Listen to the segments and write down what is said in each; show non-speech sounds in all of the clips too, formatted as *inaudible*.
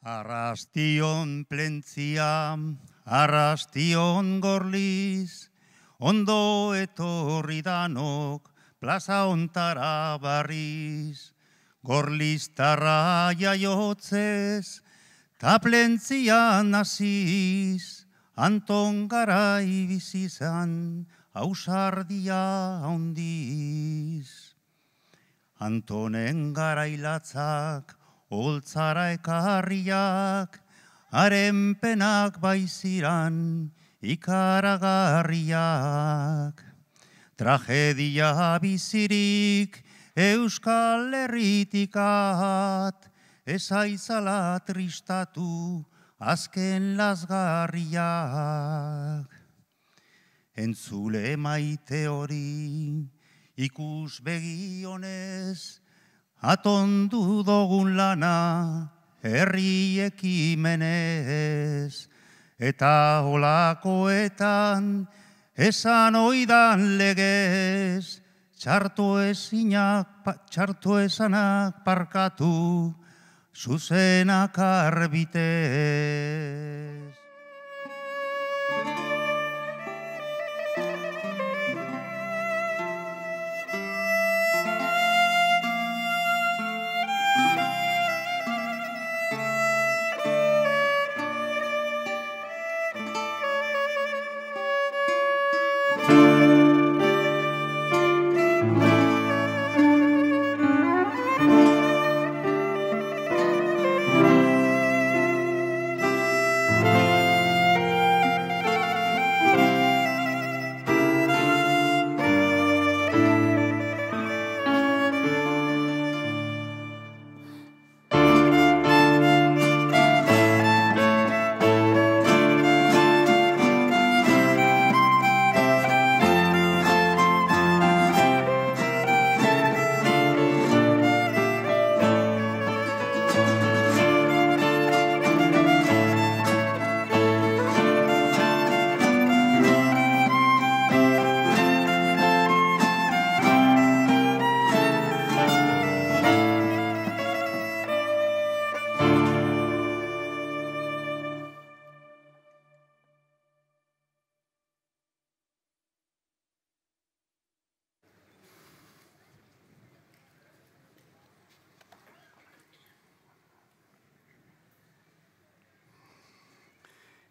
Arrastion plentzia, arrastion gorliz, ondo etorri danok plaza ontara barriz. Gorliz jaiotzez, ta plentzia naziz, anton gara ibizizan, hausardia ondiz. Antonen gara hilatzak, Oltzara ekarriak, arenpenak baiziran, ikaragarriak. Tragedia bizirik, Euskal Herritik at, tristatu, azken lasgarriak. Entzule maite hori, ikus begionez, atondu dogun lana herri ekimenez eta olakoetan esan oidan legez txartu ezinak txartu esanak parkatu zuzenak arbitez.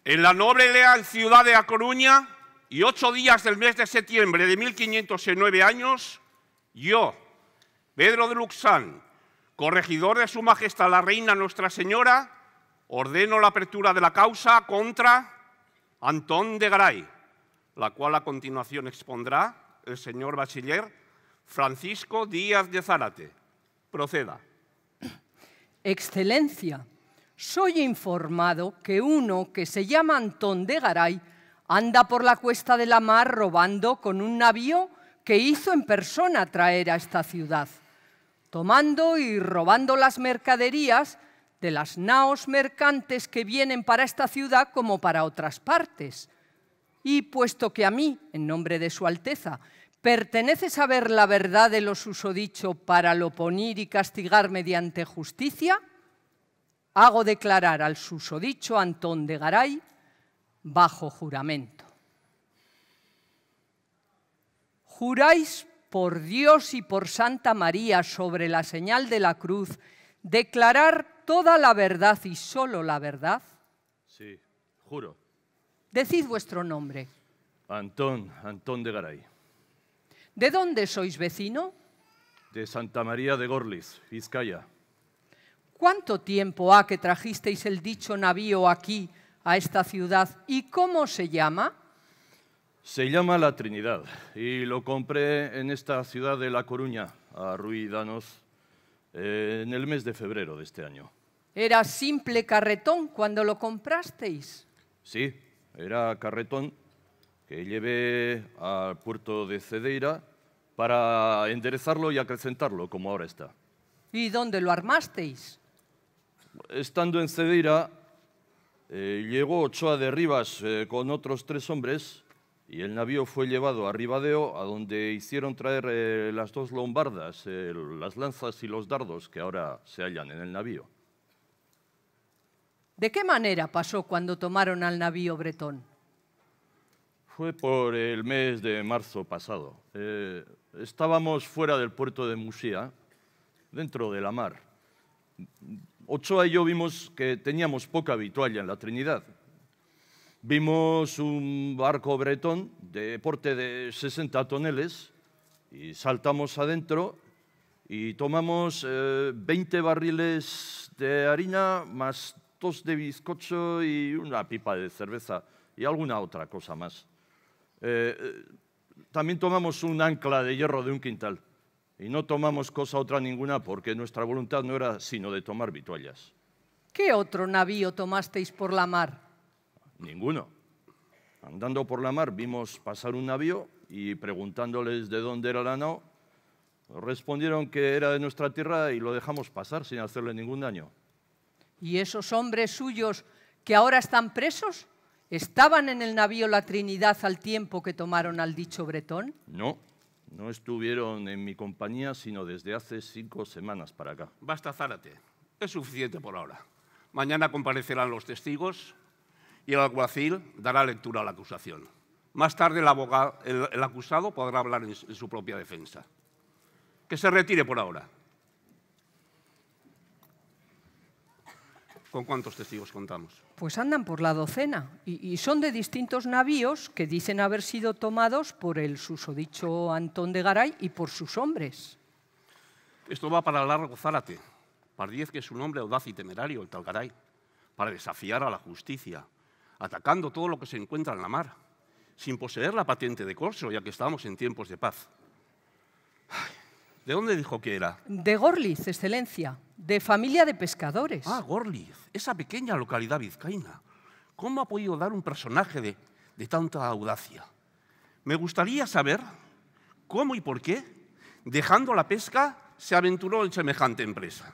en la noble leal ciudad de A Coruña, y ocho días del mes de septiembre de 1509 años, yo, Pedro de Luxán, corregidor de Su Majestad la Reina Nuestra Señora, ordeno la apertura de la causa contra Antón de Garay, la cual a continuación expondrá el señor bachiller Francisco Díaz de Zárate. Proceda. Excelencia, soy informado que uno que se llama Antón de Garay anda por la cuesta de la mar robando con un navío que hizo en persona traer a esta ciudad, tomando y robando las mercaderías de las naos mercantes que vienen para esta ciudad como para otras partes. Y puesto que a mí, en nombre de Su Alteza, pertenece saber la verdad de lo susodicho para lo poner y castigar mediante justicia, hago declarar al susodicho Antón de Garay bajo juramento. Juráis por Dios y por Santa María sobre la señal de la cruz declarar toda la verdad y solo la verdad? Sí, juro. Decid vuestro nombre. Antón, Antón de Garay. ¿De dónde sois vecino? De Santa María de Gorliz, Vizcaya. ¿Cuánto tiempo ha que trajisteis el dicho navío aquí, a esta ciudad? ¿Y cómo se llama? Se llama La Trinidad y lo compré en esta ciudad de La Coruña, a Ruidanos, en el mes de febrero de este año. ¿Era simple carretón cuando lo comprasteis? Sí, era carretón que llevé al puerto de Cedeira para enderezarlo y acrecentarlo como ahora está. ¿Y dónde lo armasteis? Estando en Cedeira, eh, llegó Ochoa de Rivas eh, con otros tres hombres y el navío fue llevado a Ribadeo, a donde hicieron traer eh, las dos lombardas, las lanzas y los dardos que ahora se hallan en el navío. ¿De qué manera pasó cuando tomaron al navío bretón? Fue por el mes de marzo pasado. estábamos fuera del puerto de Musía, dentro de la mar. Ochoa y yo vimos que teníamos poca habitualla en la Trinidad. Vimos un barco bretón de porte de 60 toneles y saltamos adentro y tomamos 20 eh, barriles de harina más dos de bizcocho y una pipa de cerveza y alguna otra cosa más. Eh, eh, también tomamos un ancla de hierro de un quintal y no tomamos cosa otra ninguna porque nuestra voluntad no era sino de tomar vituallas. ¿Qué otro navío tomasteis por la mar? Ninguno. Andando por la mar vimos pasar un navío y preguntándoles de dónde era la nao, respondieron que era de nuestra tierra y lo dejamos pasar sin hacerle ningún daño. ¿Y esos hombres suyos que ahora están presos? ¿Estaban en el navío La Trinidad al tiempo que tomaron al dicho bretón? No, no estuvieron en mi compañía sino desde hace cinco semanas para acá. Basta, Zárate. Es suficiente por ahora. Mañana comparecerán los testigos y el alguacil dará lectura a la acusación. Más tarde el, acusado podrá hablar en su propia defensa. Que se retire por ahora. ¿Con cuántos testigos contamos? Pues andan por la docena y, son de distintos navíos que dicen haber sido tomados por el susodicho Antón de Garay y por sus hombres. Esto va para el largo Zárate, para que es un hombre audaz y temerario, el tal Garay, para desafiar a la justicia, atacando todo lo que se encuentra en la mar, sin poseer la patente de corso, ya que estábamos en tiempos de paz. ¿De dónde dijo que era? De Gorliz, excelencia de familia de pescadores. Ah, Gorliz, esa pequeña localidad vizcaína. ¿Cómo ha podido dar un personaje de, de tanta audacia? Me gustaría saber cómo y por qué, dejando la pesca, se aventuró en semejante empresa.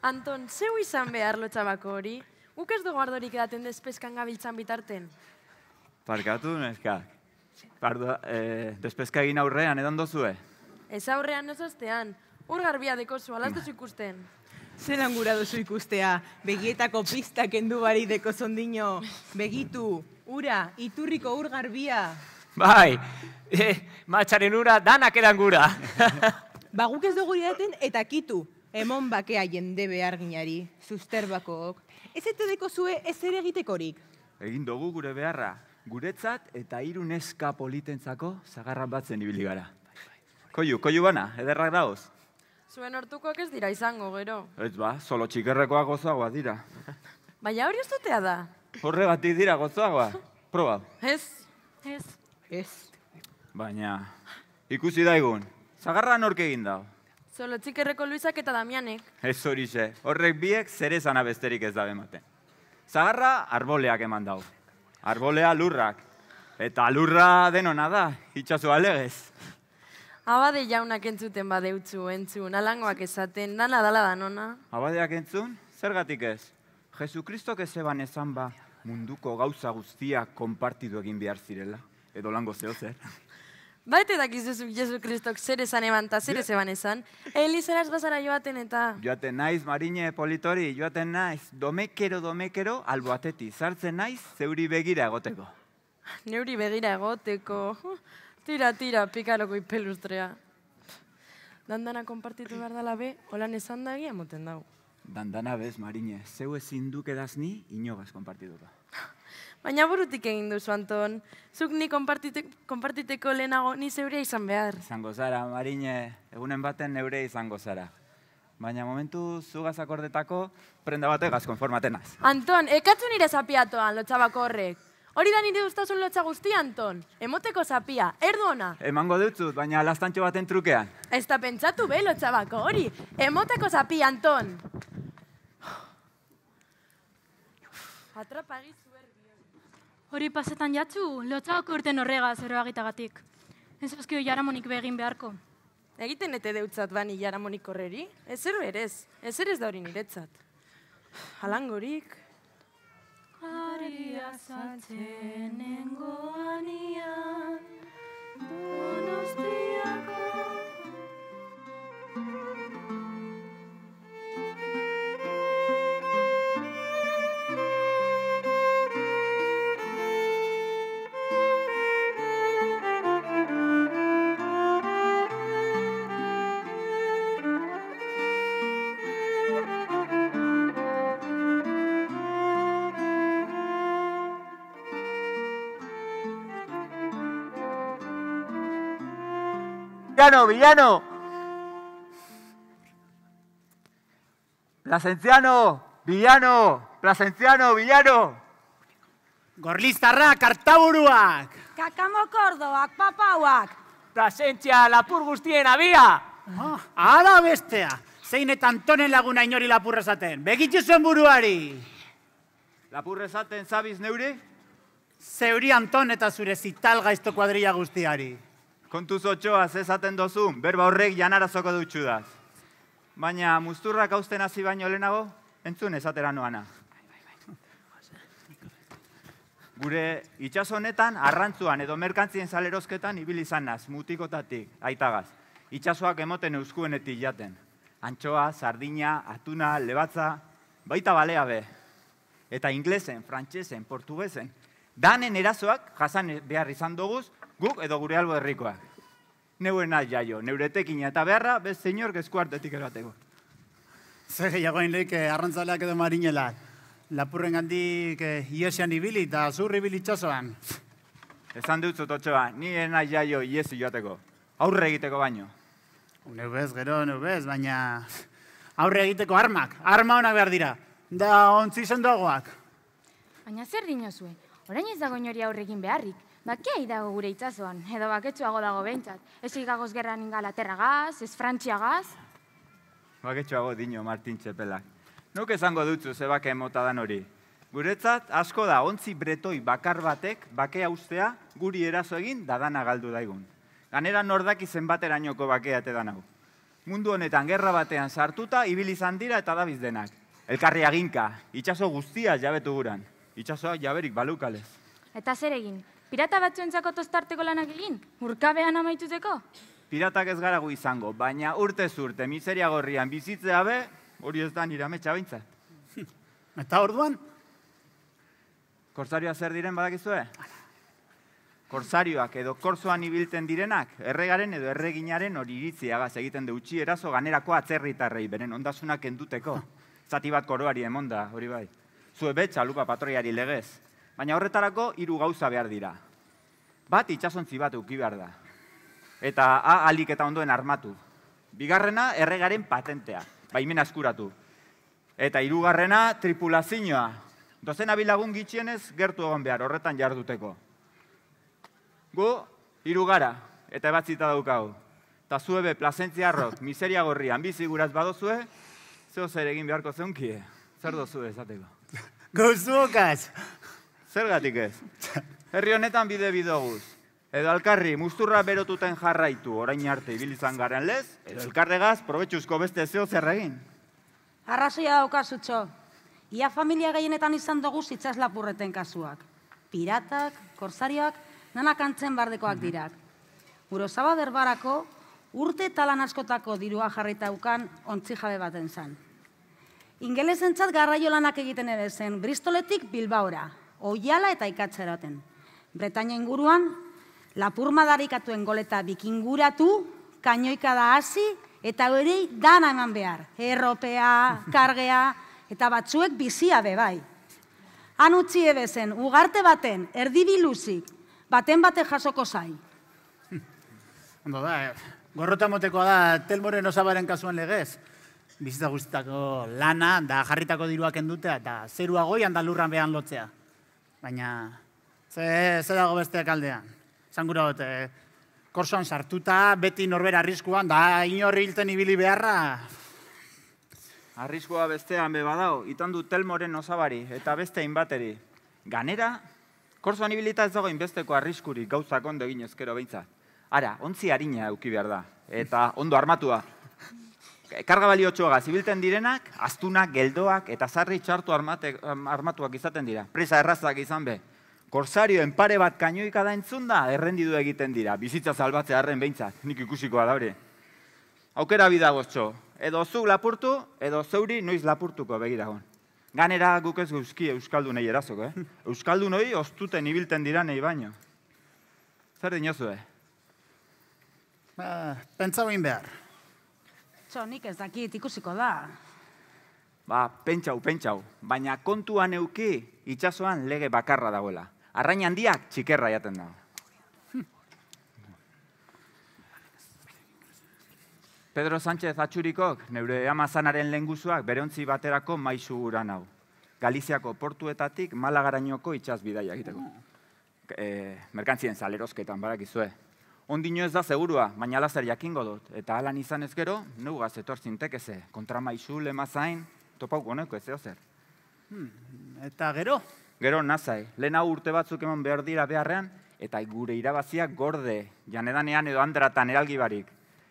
Anton, zeu izan behar lotxabako hori? Guk ez dugu ardorik edaten despezkan gabiltzan bitarten? Parkatu, neska. Pardo, eh, egin aurrean, edan dozu, eh? Ez aurrean, ez aztean. Ur garbia deko zu, alaz ikusten. Zer angura duzu ikustea, begietako pistak bari deko zondino. Begitu, ura, iturriko ur garbia. Bai, eh, matxaren ura, danak edan gura. Baguk ez dugu iraten, eta kitu, Emon bakea jende behar ginari, zuzter bakook. Ez etedeko zue ez ere egitekorik. Egin dugu gure beharra, guretzat eta hiru neska politentzako zagarran batzen ibili gara. Koiu, koiu bana, ederrak dagoz. Zuen hortukoak ez dira izango, gero. Ez ba, solo txikerrekoa gozoagoa dira. *laughs* Baina hori ez dutea da. Horre dira gozoagoa. Proba. Ez, ez, ez. Baina, ikusi daigun, zagarra nork egin dago. Solo txikerreko Luizak eta Damianek. ¿eh? Ez hori ze, horrek biek zerezana besterik ez da maten. Zaharra arboleak eman dau. Arbolea lurrak. Eta lurra denona da, itxasua alegez? Abade jaunak entzuten badeutzu, entzun, alangoak esaten, dana dala danona. Abadeak entzun, zergatik ez? Jesu ez eban ezan ba, munduko gauza guztia konpartidu egin behar zirela. Edo lango zeo zer. Baite da zuk Jesu Kristok zer esan eman eta zer ez eban esan. Elizara ez bazara joaten eta... Joaten naiz, marine politori, joaten naiz, domekero, domekero, alboateti, zartzen naiz, zeuri begira egoteko. Neuri begira egoteko, *laughs* tira, tira, pikaroko ipelustrea. Dandana konpartitu behar la be, holan esan moten emoten dago. Dandana bez, marine, zeu ezin duk edazni, inogaz konpartituko. Baina burutik egin duzu, Anton. Zuk ni konpartiteko lehenago ni zeurea izan behar. Izango zara, Marine, egunen baten neurea izango zara. Baina momentu zugaz akordetako, prenda bategaz konformaten az. Anton, ekatzu nire zapiatoan, lotzabako horrek. Hori da nire ustazun lotxa guzti, Anton. Emoteko zapia, erdu ona. Emango dutzut, baina lastantxo baten trukean. Ez da pentsatu, be, lotxabako, hori. Emoteko zapia, Anton. Atrapagizu. Hori pasetan jatzu, lotzak urten horrega zero agitagatik. Ez oskio jaramonik begin beharko. Egiten ete deutzat bani jaramonik horreri, ez zero erez, ez erez da hori niretzat. Halangorik. Aria villano, villano. Plasenciano, villano. Plasenciano, villano. Gorlistarra, kartaburuak. Kakamo papauak. Plasentzia, lapur guztien abia. Oh. Ara bestea, zein eta Antonen laguna inori lapurrezaten. Begitxu zuen buruari. Lapurrezaten, zabiz neure? Zeuri Anton eta zure zital gaizto kuadrilla guztiari kontu zotxoaz zezaten dozu, berba horrek janarazoko dutxu Baina muzturrak hausten hasi baino lehenago, entzun ezatera noana. Gure itxaso honetan, arrantzuan edo merkantzien salerozketan ibili izanaz, mutikotatik, aitagaz. Itxasoak emoten euskuenetik jaten. Antxoa, sardina, atuna, lebatza, baita balea be. Eta inglesen, frantsesen, portugesen, danen erazoak jasan behar izan doguz, guk edo gure albo herrikoak. Neue nahi jaio, neure tekina eta beharra, bez zeinork ezko hartetik erbateko. Ze jagoen lehik, arrantzaleak edo marinelak. Lapurren gandik eh, iesian ibili eta zurri ibili txosoan. Ezan dut nire nahi jaio iesi joateko. Aurre egiteko baino. Neu bez, gero, neu bez, baina... Aurre egiteko armak, arma honak behar dira. Da, ontzi sendoagoak. Baina zer dinozue, eh? orain ez dago nori aurrekin beharrik. Bakiai dago gure itzazuan, edo baketsuago dago behintzat. Ez ikagoz gerran ingalaterra gaz, ez frantziagaz. Baketsuago dino, Martin Txepelak. Nuk esango dutzu zebake emota dan hori. Guretzat, asko da, ontzi bretoi bakar batek, bakea ustea, guri eraso egin, dadana galdu daigun. Ganera nordaki baterainoko bakea te danau. Mundu honetan gerra batean sartuta, ibil izan dira eta dabiz denak. Elkarri aginka, itxaso guztia jabetu guran. Itxasoa jaberik balukalez. Eta zer egin, Pirata batzuentzako tostarteko lanak egin, urkabean amaituteko? Piratak ez garagu izango, baina urte zurte, miseria gorrian bizitzea be, hori ez da nire ametsa bintzat. *laughs* Eta orduan? Korsarioa zer diren badakizue? Korsarioak edo korsoan ibiltzen direnak, erregaren edo erreginaren hori iritziagaz egiten de utxi eraso ganerako atzerritarrei, beren ondasunak enduteko. *laughs* Zati bat koroari emonda, hori bai. Zue betxa, lupa patroiari legez. Baina horretarako hiru gauza behar dira. Bat itsasontzi bat uki behar da. Eta a alik eta ondoen armatu. Bigarrena erregaren patentea, baimena eskuratu. Eta hirugarrena tripulazioa. Dozen abilagun gitxienez gertu egon behar horretan jarduteko. Gu, hiru gara, eta ebatzita daukagu. Ta zuebe, plazentzia rok, miseria gorri, ambizi guraz badozue, zeo zer egin beharko zeunkie. Zer dozu ezateko? *laughs* Gozuokaz! Go, Zergatik ez? Herri honetan bide bidoguz. Edo alkarri, muzturra berotuten jarraitu, orain arte ibilizan garen lez, edo elkarregaz, probetxuzko beste zeo zerregin. Arrazoia daukazutxo. Ia familia gehienetan izan dugu zitzaz lapurreten kasuak. Piratak, korsarioak, nanak antzen bardekoak dirak. Uro barako, urte talan askotako dirua jarritaukan eukan jabe baten zan. txat garraio lanak egiten ere zen, Bristoletik Bilbaora, oiala eta ikatza eraten. Bretaina inguruan, lapur madarikatuen goleta bikinguratu, kainoika da hasi eta hori dana eman behar. Erropea, kargea, eta batzuek bizia be bai. Han utzi ebezen, ugarte baten, erdibiluzik, baten bate jasoko zai. *laughs* Ondo da, eh? gorrota motekoa da, telmoren osabaren kasuan legez. Bizitza guztitako lana, da jarritako diruak endutea, eta zerua goian da lurran behan lotzea. Baina, ze, ze dago besteak aldean. Zan gura dut, eh, sartuta, beti norbera arriskuan, da inorri hilten ibili beharra. Arriskua bestean beba dao, itan du telmoren osabari eta beste inbateri. Ganera, korsoan ibilita ez dago inbesteko arriskuri gauzak ondo egin ezkero Ara, ontzi harina euki behar da, eta ondo armatua karga balio zibilten direnak, aztunak, geldoak, eta zarri txartu armate, armatuak izaten dira. Presa errazak izan be. Korsarioen pare bat kainoika da entzun da, errendidu egiten dira. Bizitza salbatzea harren behintzak, nik ikusikoa da hori. Haukera bidago edo zu lapurtu, edo zeuri noiz lapurtuko begiragon. Ganera guk ez guzki Euskaldu nahi erazok, eh? *laughs* Euskaldu nahi oztuten ibilten dira nahi baino. Zer dinozu, eh? Ba, pentsa behar. Txo, nik ez dakit ikusiko da. Ba, pentsau, pentsau. Baina kontuan euki itxasoan lege bakarra dagoela. Arrain handiak txikerra jaten da. *laughs* Pedro Sánchez atxurikok, neure amazanaren lenguzuak bereontzi baterako maizu gura nau. Galiziako portuetatik malagarainoko itxaz bidaia egiteko. Mm. Eh, merkantzien salerozketan, barakizue ondino ez da segurua, baina alazer jakingo dut. Eta alan izan ez gero, nugu gazetor Kontra maizu, lema zain, topauk honeko ez, eo zer. Hmm, eta gero? Gero nazai, lehen urte batzuk eman behar dira beharrean, eta gure irabaziak gorde, janedanean edo andratan eralgi barik.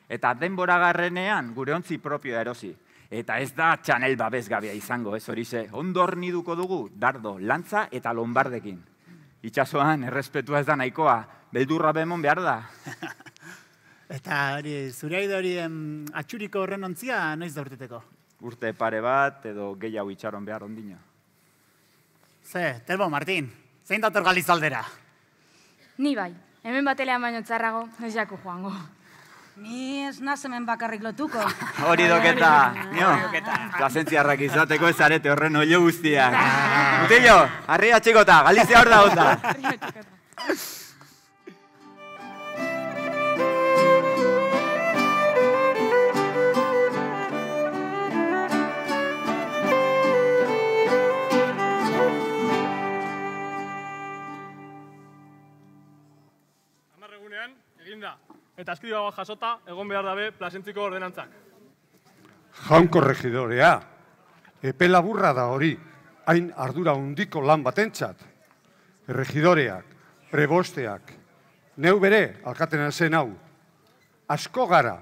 Eta denbora garrenean, gure ontzi propioa erosi. Eta ez da txanel babesgabea izango, ez hori ze, ondor niduko dugu, dardo, lantza eta lombardekin. Itxasoan, errespetua ez da nahikoa, beldurra behemon behar da. *laughs* Eta hori, zure hori atxuriko horren ontzia noiz da urteteko? Urte pare bat edo gehiago itxaron behar ondina. Ze, telbo, Martin, zein dator galizaldera? Ni bai, hemen batelean baino txarrago, ez jaku joango. Ni ez nazemen hemen bakarrik lotuko. *laughs* Hori doketa, nio, plazentzia harrak izateko ez arete horren olio guztiak. *laughs* Mutillo, arri txikota, galizia hor da onda. eta eskriba bat jasota, egon behar dabe plasentziko ordenantzak. Jaunko regidorea, epe laburra da hori, hain ardura hondiko lan batentzat. Regidoreak, prebosteak, neu bere, alkaten zen hau, asko gara,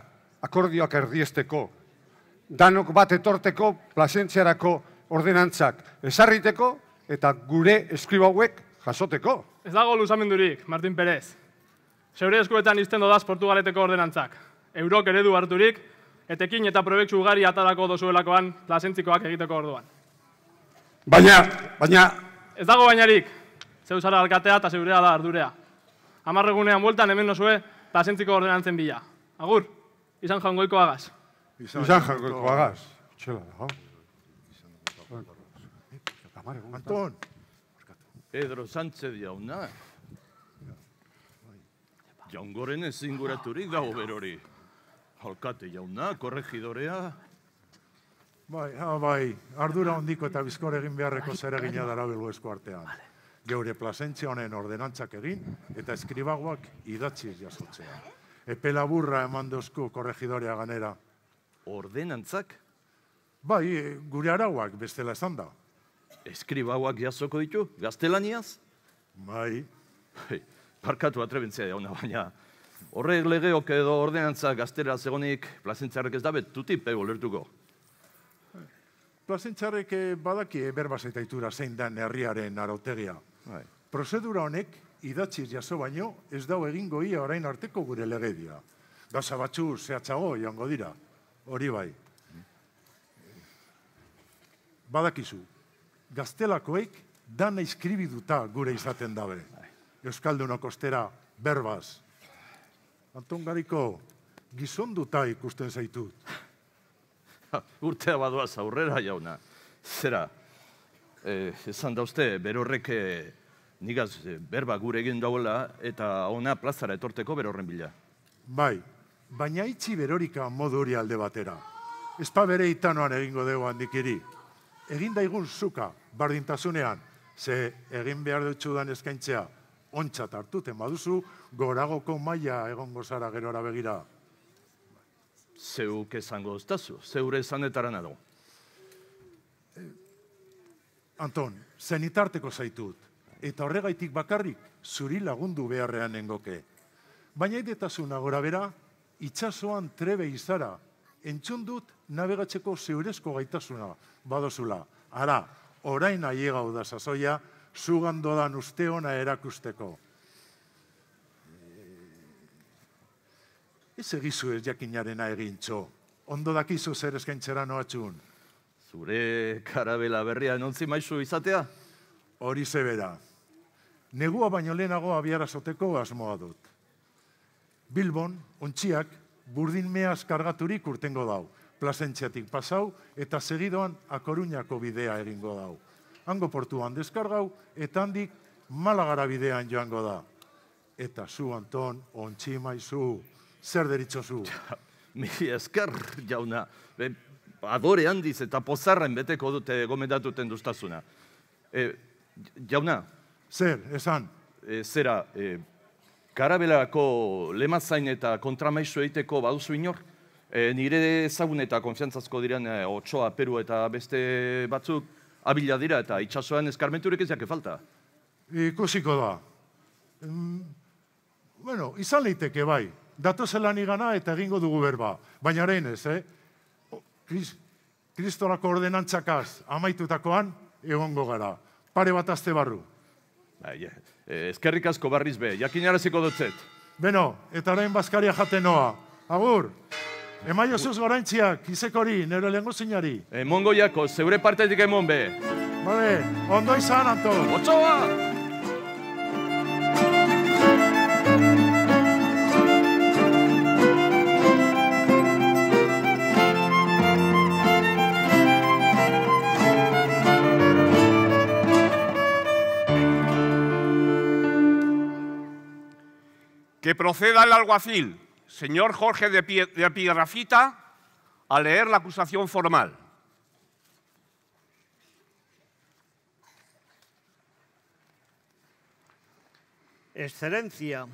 akordioak erdiesteko, danok bat etorteko plasentziarako ordenantzak esarriteko eta gure eskriba hauek jasoteko. Ez dago luzamendurik, Martin Perez. Zeure eskuetan izten dodaz Portugaleteko ordenantzak. Eurok eredu harturik, etekin eta probeksu ugari atarako dozuelakoan plazentzikoak egiteko orduan. Baina, baina... Ez dago bainarik, zeuzara zara alkatea eta zeurea da ardurea. Amarregunean bueltan hemen nozue plazentziko ordenantzen bila. Agur, izan jaungoiko agaz. Izan, jaungoiko agaz. Txela da, ha? Anton! Pedro Sánchez jauna. Eh? jongoren ezinguraturik da hori. Alkate jauna, korregidorea. Bai, ha, ah, bai, ardura ondiko eta bizkor egin beharreko zeregina dara belu esko artean. Geure plazentzia honen ordenantzak egin eta eskribagoak idatzi jasotzea. Epe laburra eman dozku korregidorea ganera. Ordenantzak? Bai, eh, gure arauak bestela esan da. Eskribagoak jasoko ditu, gaztelaniaz? Bai barkatu atrebentzia dauna, baina horrek legeok edo ordenantza gaztera zegonik plazentzarrek ez da betutik ego lertuko. Plazentzarrek eh, badaki berbazetaitura zein da herriaren arautegia. Bai. Prozedura honek idatzi jaso baino ez dau egingoia orain arteko gure legedia. Gaza batzu zehatzago joango dira, hori bai. Badakizu, gaztelakoek dana iskribiduta gure izaten dabe. Euskalduna kostera berbaz. Anton Gariko, gizonduta ikusten zaitut. *laughs* urtea badoa aurrera jauna. Zera, eh, esan da uste, berorrek eh, nigaz eh, berba gure egin dauela eta ona plazara etorteko berorren bila. Bai, baina itxi berorika modu hori alde batera. Ezpa pa bere itanoan egingo dugu handikiri. Egin daigun zuka, bardintasunean, ze egin behar dutxudan eskaintzea, ontsat hartuten baduzu, goragoko maila egongo zara gero begira. Zeuk esango oztazu, zeure esanetara nago. Eh, Anton, zenitarteko zaitut, eta horregaitik bakarrik zuri lagundu beharrean nengoke. Baina idetasuna gora bera, itxasoan trebe izara, entzundut nabegatzeko zeurezko gaitasuna badozula. Ara, orain aiega da sazoia, zugan dodan uste hona erakusteko. Ez egizu ez jakinarena egin txo. Ondo dakizu zer eskaintzera noatxun. Zure karabela berria nonzi maizu izatea? Hori zebera. Negua baino lehenago abiara zoteko asmoa dut. Bilbon, ontsiak, burdin meaz kargaturik urtengo dau. Plasentziatik pasau eta segidoan akoruñako bidea egingo dau hango portuan deskargau, eta handik malagara bidean joango da. Eta zu, Anton, ontsi maizu, zer deritzozu. zu. Mi esker, jauna, adore handiz eta pozarren beteko dute gomendatuten duztazuna. E, jauna. Zer, esan. E, zera, e, karabelako lemazain eta kontramaizu egiteko baduzu inor, nire ezagun eta konfiantzazko diren otsoa, peru eta beste batzuk, abila dira eta itxasoan eskarmenturik ez jake falta. Ikusiko da. bueno, izan leiteke bai. Datozelan igana eta egingo dugu berba. Baina arein ez, eh? Kris, kristolako ordenantzakaz amaitutakoan egongo gara. Pare bat azte barru. Bai, eh, ezkerrik eh, asko barriz be, jakinaraziko dutzet. Beno, eta orain bazkaria jatenoa. Agur! Agur! emaiozu goraintziak, izekori, nero lehengo zinari. Emongo eh, jako, zeure partetik emon be. Bale, ondo izan, Anton. Otsoa! Que proceda el alguacil señor Jorge de, Piedrafita a leer la acusación formal. Excelencia,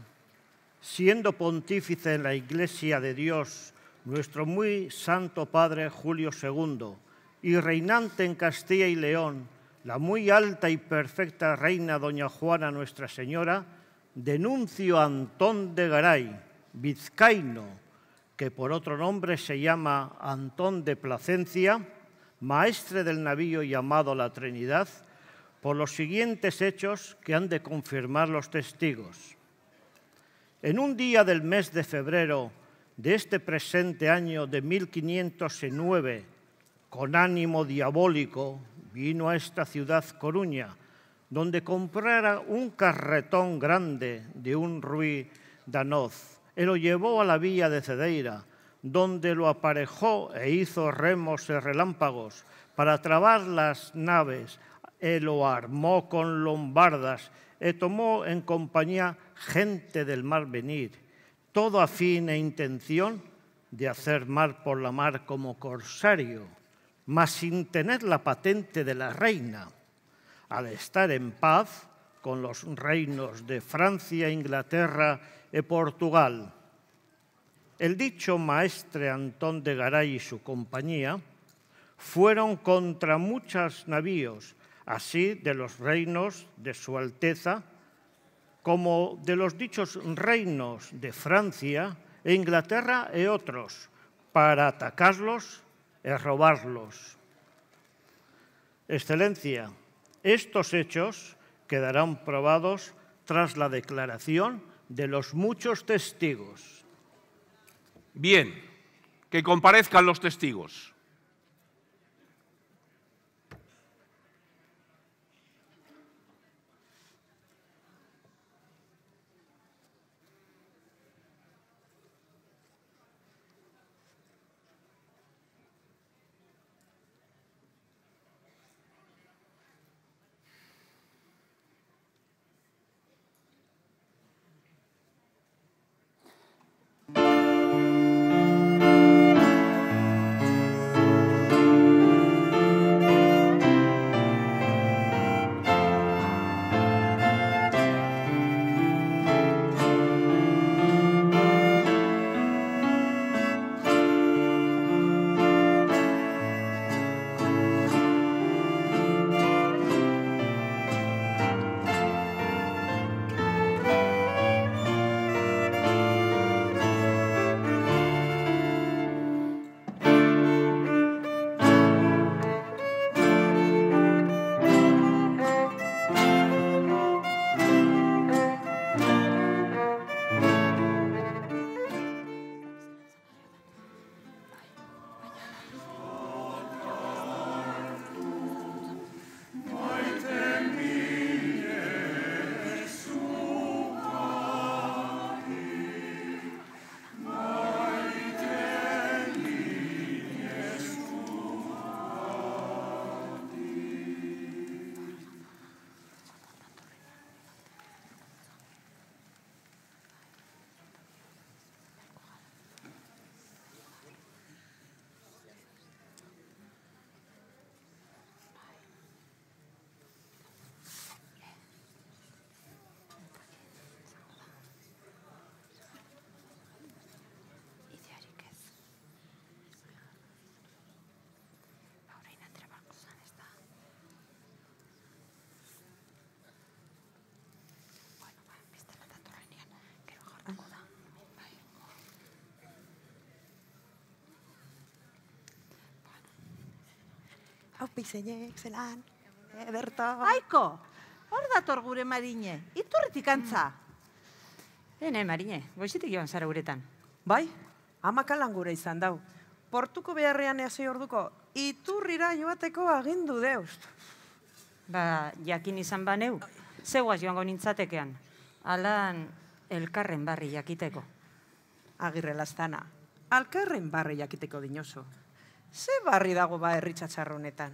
siendo pontífice en la Iglesia de Dios nuestro muy santo Padre Julio II y reinante en Castilla y León, la muy alta y perfecta reina Doña Juana Nuestra Señora, denuncio a Antón de Garay, vizcaíno, que por otro nombre se llama Antón de Plasencia, maestre del navío llamado la Trinidad, por los siguientes hechos que han de confirmar los testigos. En un día del mes de febrero de este presente año de 1509, con ánimo diabólico, vino a esta ciudad Coruña, donde comprara un carretón grande de un ruí Danoz, y lo llevó a la villa de Cedeira, donde lo aparejó e hizo remos y relámpagos para trabar las naves, y lo armó con lombardas, y tomó en compañía gente del mar venir, todo a fin e intención de hacer mar por la mar como corsario, mas sin tener la patente de la reina, al estar en paz con los reinos de Francia, e Inglaterra Portugal. El dicho maestre Antón de Garay y su compañía fueron contra muchos navíos, así de los reinos de Su Alteza, como de los dichos reinos de Francia e Inglaterra e otros, para atacarlos y e robarlos. Excelencia, estos hechos quedarán probados tras la declaración de los muchos testigos. Bien, que comparezcan los testigos. Hau, pizenek, zelan, eberto... Aiko, hor dator gure marine, iturritik antza? Mm. Ene, marine, goizitik joan zara guretan. Bai, amakalan gure izan dau. Portuko beharrean ea orduko, iturrira joateko agindu deust. Ba, jakin izan baneu, zeuaz joango nintzatekean. Alan, elkarren barri jakiteko. Agirrelaztana, elkarren barri jakiteko dinoso. Ze barri dago ba herritxatxarro honetan?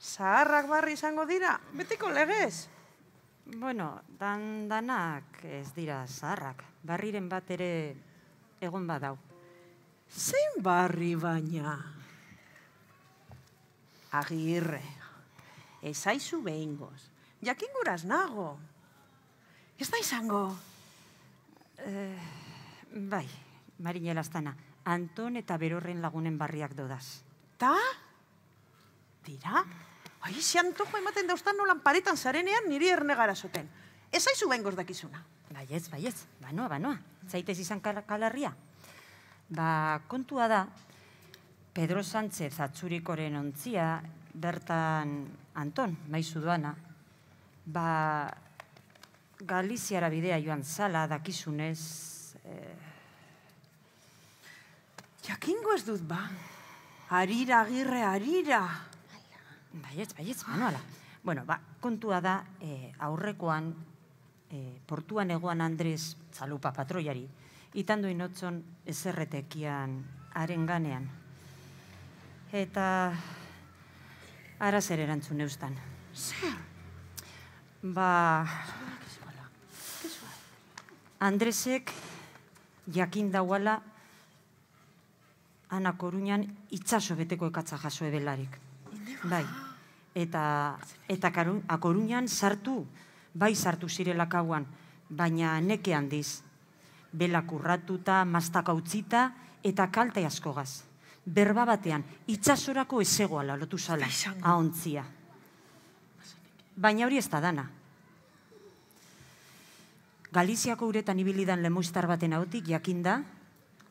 Zaharrak barri izango dira? Betiko legez? Bueno, dan danak ez dira zaharrak. Barriren bat ere egon badau. Zein barri baina? Agirre, ez aizu behingoz. Jakin guraz nago. Ez da izango? Eh, bai, marinela aztana. Anton eta berorren lagunen barriak dodaz. Ta? Dira? Ai, ze antojo ematen dauztan nolan paretan zarenean niri ernegara gara zuten. Ez aizu behin gozdakizuna. Baiez, baiez, banoa, banoa. Zaitez izan kalarria. Ba, kontua da, Pedro Sánchez atzurikoren ontzia, bertan Anton, maizu duana, ba, Galiziara bidea joan zala, dakizunez, eh, Jakingo ez dut, ba. Arira, agirre arira. Baietz, baietz, Bueno, ba, kontua da, eh, aurrekoan, eh, portuan egoan Andres Txalupa patroiari, itan duin otzon ezerretekian arenganean. Eta... Ara zer erantzun eustan. Zer? Ba... ba Andresek jakin dauala Ana Koruñan itsaso beteko ekatza jaso ebelarik. Bai. Eta eta Koruñan sartu bai sartu zirelakauan, baina neke handiz. Belak urratuta, utzita eta kalte askogaz. Berba batean itsasorako esegoa lotu zala ahontzia. Baina hori ez da dana. Galiziako uretan ibilidan lemoiztar baten hautik jakinda,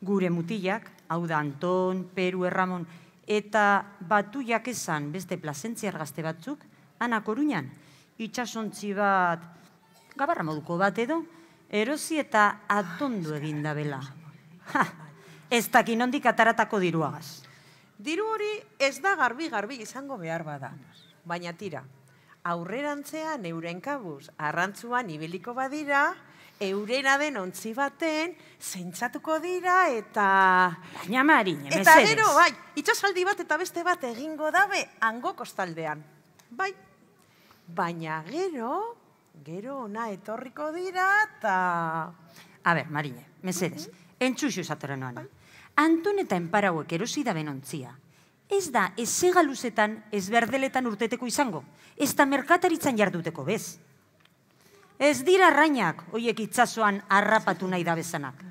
gure mutilak, hau da Anton, Peru, Erramon, eta batu jakesan beste plazentziar gazte batzuk, Ana Koruñan, itxasontzi bat, gabarra moduko bat edo, erosi eta atondu eginda bela. Ha, ez dakin ondik ataratako diruagaz. Diru hori ez da garbi-garbi izango behar bada. Baina tira, aurrerantzea neuren kabuz, arrantzuan ibiliko badira, eurena den ontzi baten, zeintzatuko dira eta... Baina marine, Eta gero, bai, itxasaldi bat eta beste bat egingo dabe hango kostaldean. Bai, baina gero, gero ona etorriko dira eta... A ber, marine, mesedez, mm -hmm. entxuxu esatora bai. Antun eta enparauek erosi da benontzia. Ez da, ez segaluzetan, ez berdeletan urteteko izango. Ez da, merkataritzan jarduteko, Bez? Ez dira arrainak hoiek itsasoan harrapatu nahi da bezanak.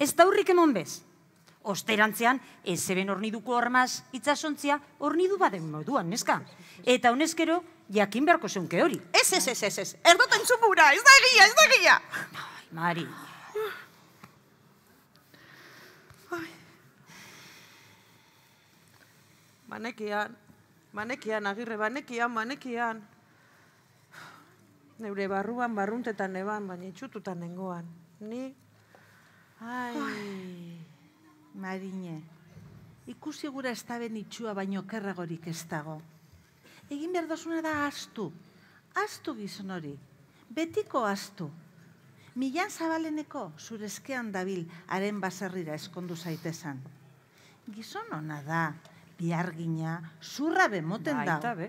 Ez daurrik emon bez. Osterantzean, ez zeben horniduko hormaz itsasontzia hornidu baden moduan, neska. Eta honezkero, jakin beharko zeunke hori. Ez, ez, ez, ez, ez. zu dut ez da egia, ez da egia. Mari. Banekian, banekian, agirre, banekian, banekian neure barruan, barruntetan eban, baina itxututan nengoan. Ni... Ai... Ai. Marine, ikusi gura ez daben itxua baino kerragorik ez dago. Egin behar dozuna da astu. Astu gizon hori. Betiko astu. Milan zabaleneko zurezkean dabil haren baserrira eskondu zaitezan. Gizon hona da, biargina, zurra bemoten moten Baita, da.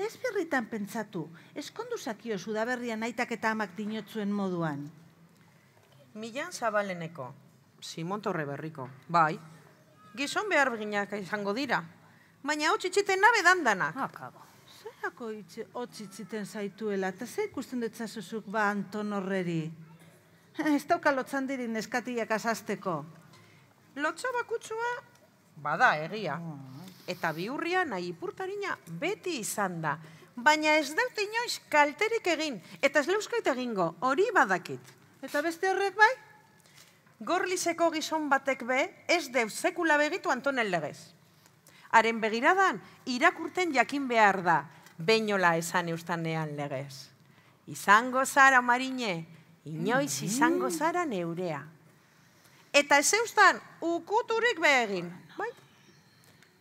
Ez berritan pentsatu, eskondu sakio sudaberrian aitak eta amak dinotzuen moduan. Milan zabaleneko. Simon torre berriko. Bai. Gizon behar beginak izango dira. Baina hau txitziten nabe dandanak. Akabo. Ah, Zerako itxe txitziten zaituela, eta ze ikusten dut zazuzuk ba Anton horreri. Ez dauka lotzan dirin eskatiak azazteko. Lotza bakutsua, bada egia. Oh eta biurria nahi ipurtarina beti izan da. Baina ez dut inoiz kalterik egin, eta ez leuzkait egingo, hori badakit. Eta beste horrek bai? Gorlizeko gizon batek be, ez deu sekula begitu Antonel legez. Haren begiradan, irakurten jakin behar da, beinola esan eustanean legez. Izango zara, marine, inoiz izango zara neurea. Eta ez eustan, ukuturik behegin. Bai?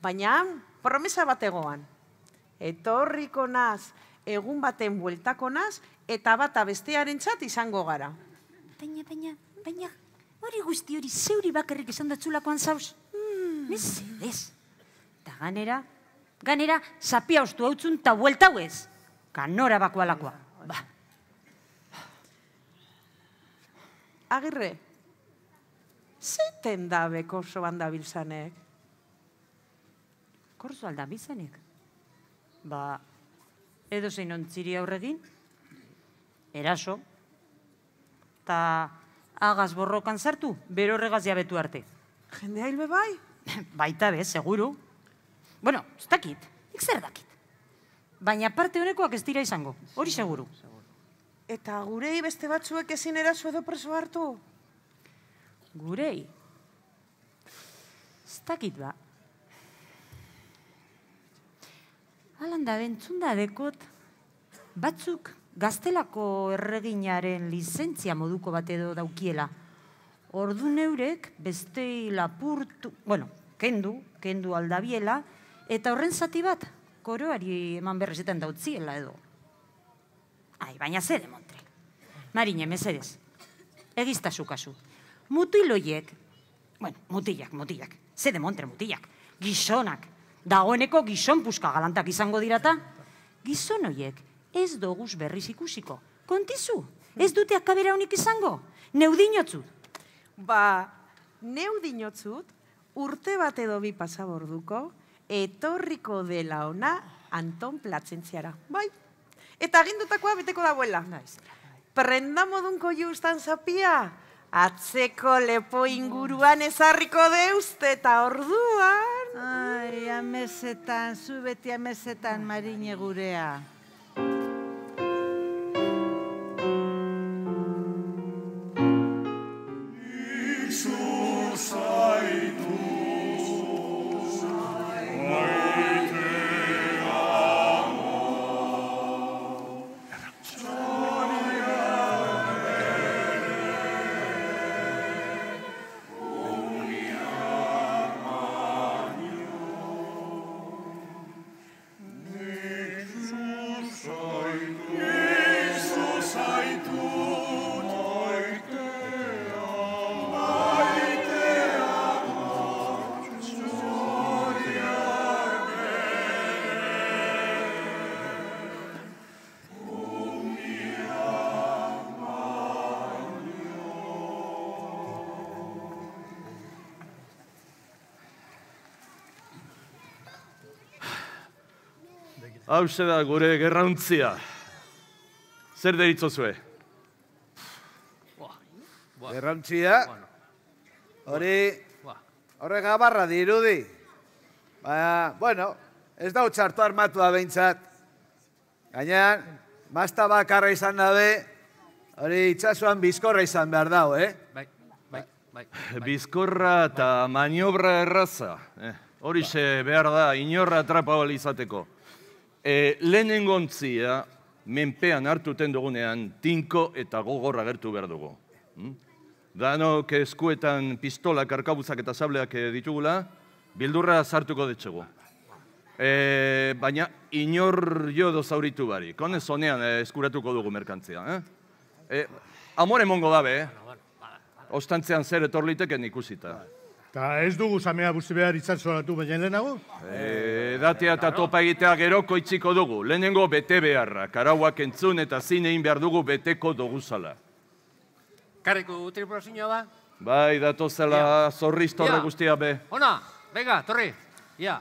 baina promesa egoan. Etorriko naz, egun baten bueltako naz, eta bata bestearen txat izango gara. Baina, baina, baina, hori guzti hori zeuri bakarrik izan datzulakoan zauz. Mm. Mesedez. Eta ganera, ganera, zapia ustu hau txun eta bueltau ez. Kanora bako alakoa, Ba. Agirre, zeiten da bekoso Korzu alda bizenik. Ba, edo zein ontziri aurregin, eraso, eta agaz borrokan sartu, bero horregaz jabetu arte. Jende hilbe bai? *laughs* Baita be, seguru. Bueno, ez dakit, ik zer dakit. Baina parte honekoak ez dira izango, hori seguru. Eta gurei beste batzuek ezin eraso edo preso hartu? Gurei? Ez dakit ba. Alan da, bentsun da dekot, batzuk gaztelako erreginaren lizentzia moduko bat edo daukiela. Ordu neurek beste lapurtu, bueno, kendu, kendu aldabiela, eta horren zati bat, koroari eman berrezetan dautziela edo. Ai, baina zede, montre. Marine, mesedez, egizta kasu. Mutiloiek, bueno, mutilak, mutilak, zede, montre, mutilak, gizonak, dagoeneko gizon puska galantak izango dirata. Gizon hoiek ez doguz berriz ikusiko. Kontizu, ez dute akabera honik izango. Neudinotzut. Ba, neudinotzut urte bat edo bi pasaborduko etorriko dela ona Anton Platzentziara. Bai, eta agindutakoa beteko da Naiz. Prendamo dunko justan zapia, atzeko lepo inguruan ezarriko deuzte eta orduan. Ai, amezetan, zu beti amezetan, marine gurea. hau da gure gerrauntzia. Zer deritzo zue? Gerrantzia Hori... Horrek abarra dirudi. Baina, bueno, ez da utxartu armatu da behintzat. gainan, mazta bakarra izan dabe, hori itxasuan bizkorra izan behar dago? eh? Bai, bai, bai. bai. Bizkorra eta maniobra erraza. Eh, hori ze behar da, inorra trapa izateko e, lehenengontzia menpean hartuten dugunean tinko eta gogorra gertu behar dugu. Hmm? Danok eskuetan pistolak, karkabuzak eta sableak eh, ditugula, bildurra sartuko ditugu. E, eh, baina inor jo zauritu bari. Konez honean eskuratuko dugu merkantzia. Eh? E, amore mongo dabe, eh? Ostantzean zer etorliteken ikusita. Ta ez dugu samea buzti behar itzatzoratu baina lehenago? Edatea eh, eta topa egitea geroko itxiko dugu. Lehenengo bete beharra. Karauak entzun eta zin egin behar dugu beteko dugu zala. Karriko tripulazioa da? Bai, dato zela zorriz torre guztia be. Ona, venga, torri. Ia.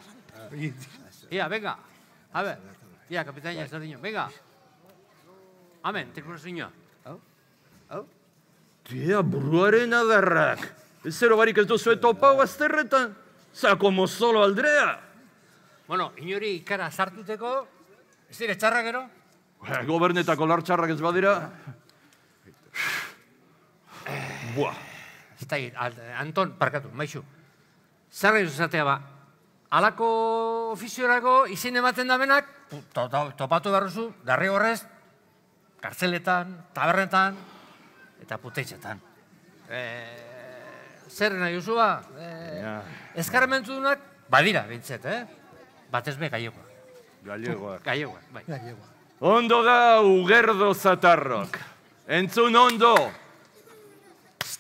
*laughs* Ia, venga. A ver. Ia, kapitaina, ez da Venga. Amen, tripulazioa. Tia, buruaren adarrak. Tia, buruaren adarrak. Zero barik ez duzu eto pau sa Zako mozolo aldrea. Bueno, inori ikara zartuteko, ez dire txarra gero? Eh, Gobernetako lar txarrak ez badira. Bua. Anton, parkatu, maixu. Zarra jo zatea ba, alako ofiziorako izen ematen damenak topatu barruzu, darri horrez, kartzeletan, tabernetan, eta putetxetan. Eh, zer nahi Ba? Eh, badira beintzet, eh? Batezbe gaiegoa. Gaiegoa. *laughs* Gaiegoa, bai. Gaiegoa. Ondo da ugerdo zatarrok. Entzun ondo.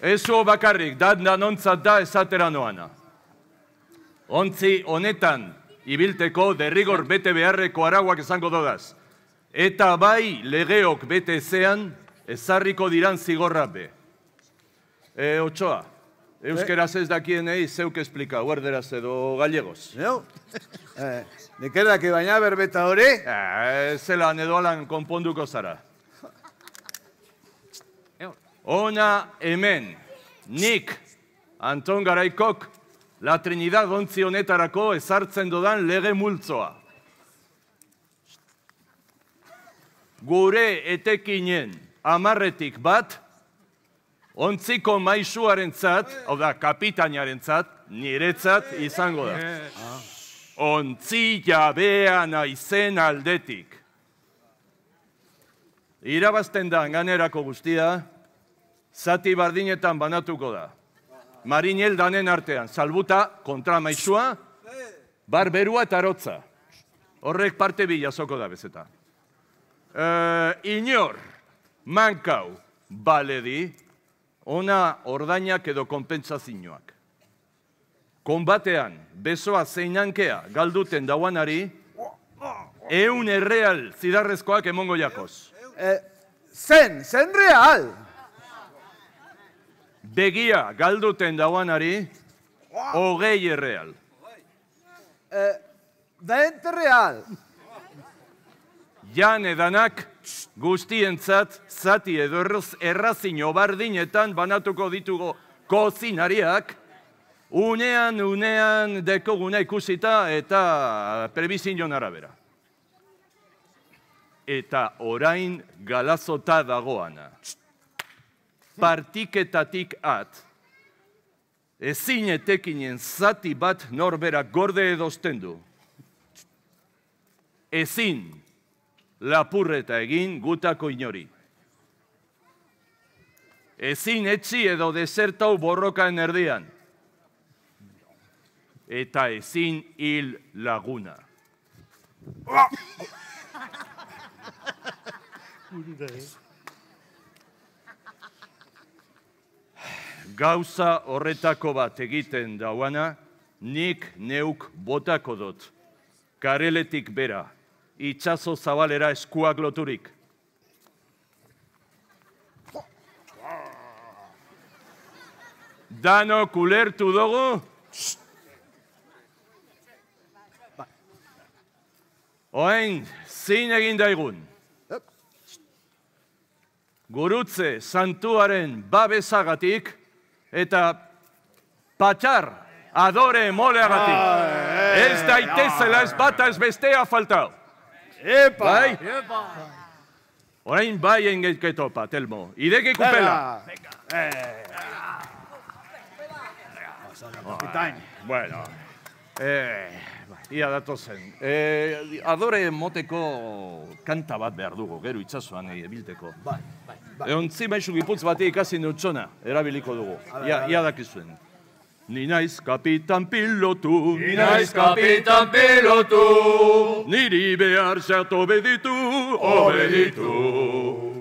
Ezu bakarrik, dat da da ezatera noana. Ontzi honetan, ibilteko derrigor bete beharreko arauak izango dodaz. Eta bai legeok bete ezean, ezarriko diran zigorra be. E, otsoa. Eh, euskeraz ez dakien egin eh, zeuk que edo gallegos. Neu? *laughs* Eh, ne queda baina berbeta hori? Zela, ne konponduko zara. Ona hemen, nik, Anton Garaikok, la Trinidad ontzi honetarako ezartzen dodan lege multzoa. Gure etekinen amarretik bat, ontziko maizuaren zat, hau da, kapitainaren zat, niretzat izango da. Ontzi jabea naizen aldetik. Irabazten da, nganerako guztia, zati bardinetan banatuko da. Marinel danen artean, salbuta, kontra maisua, barberua eta rotza. Horrek parte bi jasoko da bezeta. Eh, inor, mankau, baledi, ona ordainak edo konpentsazioak. Konbatean, besoa zeinankea galduten dauanari, eun erreal zidarrezkoak emongo jakoz. Eh, zen, zen real! Begia galduten dauanari, hogei erreal. E, real! Jan edanak, guztientzat zati edo errazino bardinetan banatuko ditugu kozinariak, unean, unean, deko guna ikusita eta prebizion arabera. Eta orain galazota dagoana. Partiketatik at, ezin etekinen zati bat norberak gorde edozten du. Ezin lapurreta egin gutako inori. Ezin etxi edo desertau borrokaen erdian. Eta ezin hil laguna. Gauza horretako bat egiten dauana, nik neuk botako dut. Kareletik bera itxaso zabalera eskuak loturik. Dano kulertu dugu? Oen, zin egin daigun. Gurutze santuaren babesagatik eta patxar adore moleagatik. Ez daitezela ez bata bestea faltau. Epa! Bai? Epa! Orain bai pa, telmo. Ideke kupela! Eh. Bueno. Eh, bai, ia dato zen. Eh, adore moteko kanta bat behar dugu, gero itsasoan ebilteko. Bai, bai, bai. Eontzi maisu gipuz bati ikasi nutxona, erabiliko dugu. Ia, ia dakizuen. Ni naiz kapitan pilotu, ni kapitan pilotu, niri behar zat obeditu, obeditu.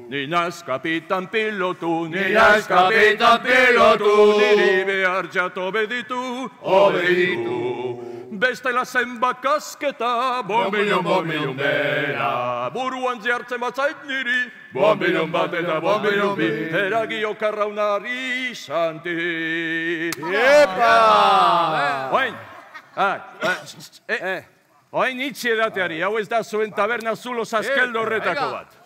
Ni naiz kapitan pilotu, ni naiz kapitan pilotu, niri behar zat obeditu, obeditu bestela zenbak asketa, bombilon, bombilon bera. Buruan ziartzen bat zait niri, bombilon bat eta bombilon bi. Eragi okarraun ari santi. Epa! Eh, oin, ah, eh, eh, oin itxi edateari, hau ez da zuen taberna zulo zazkeldo horretako bat.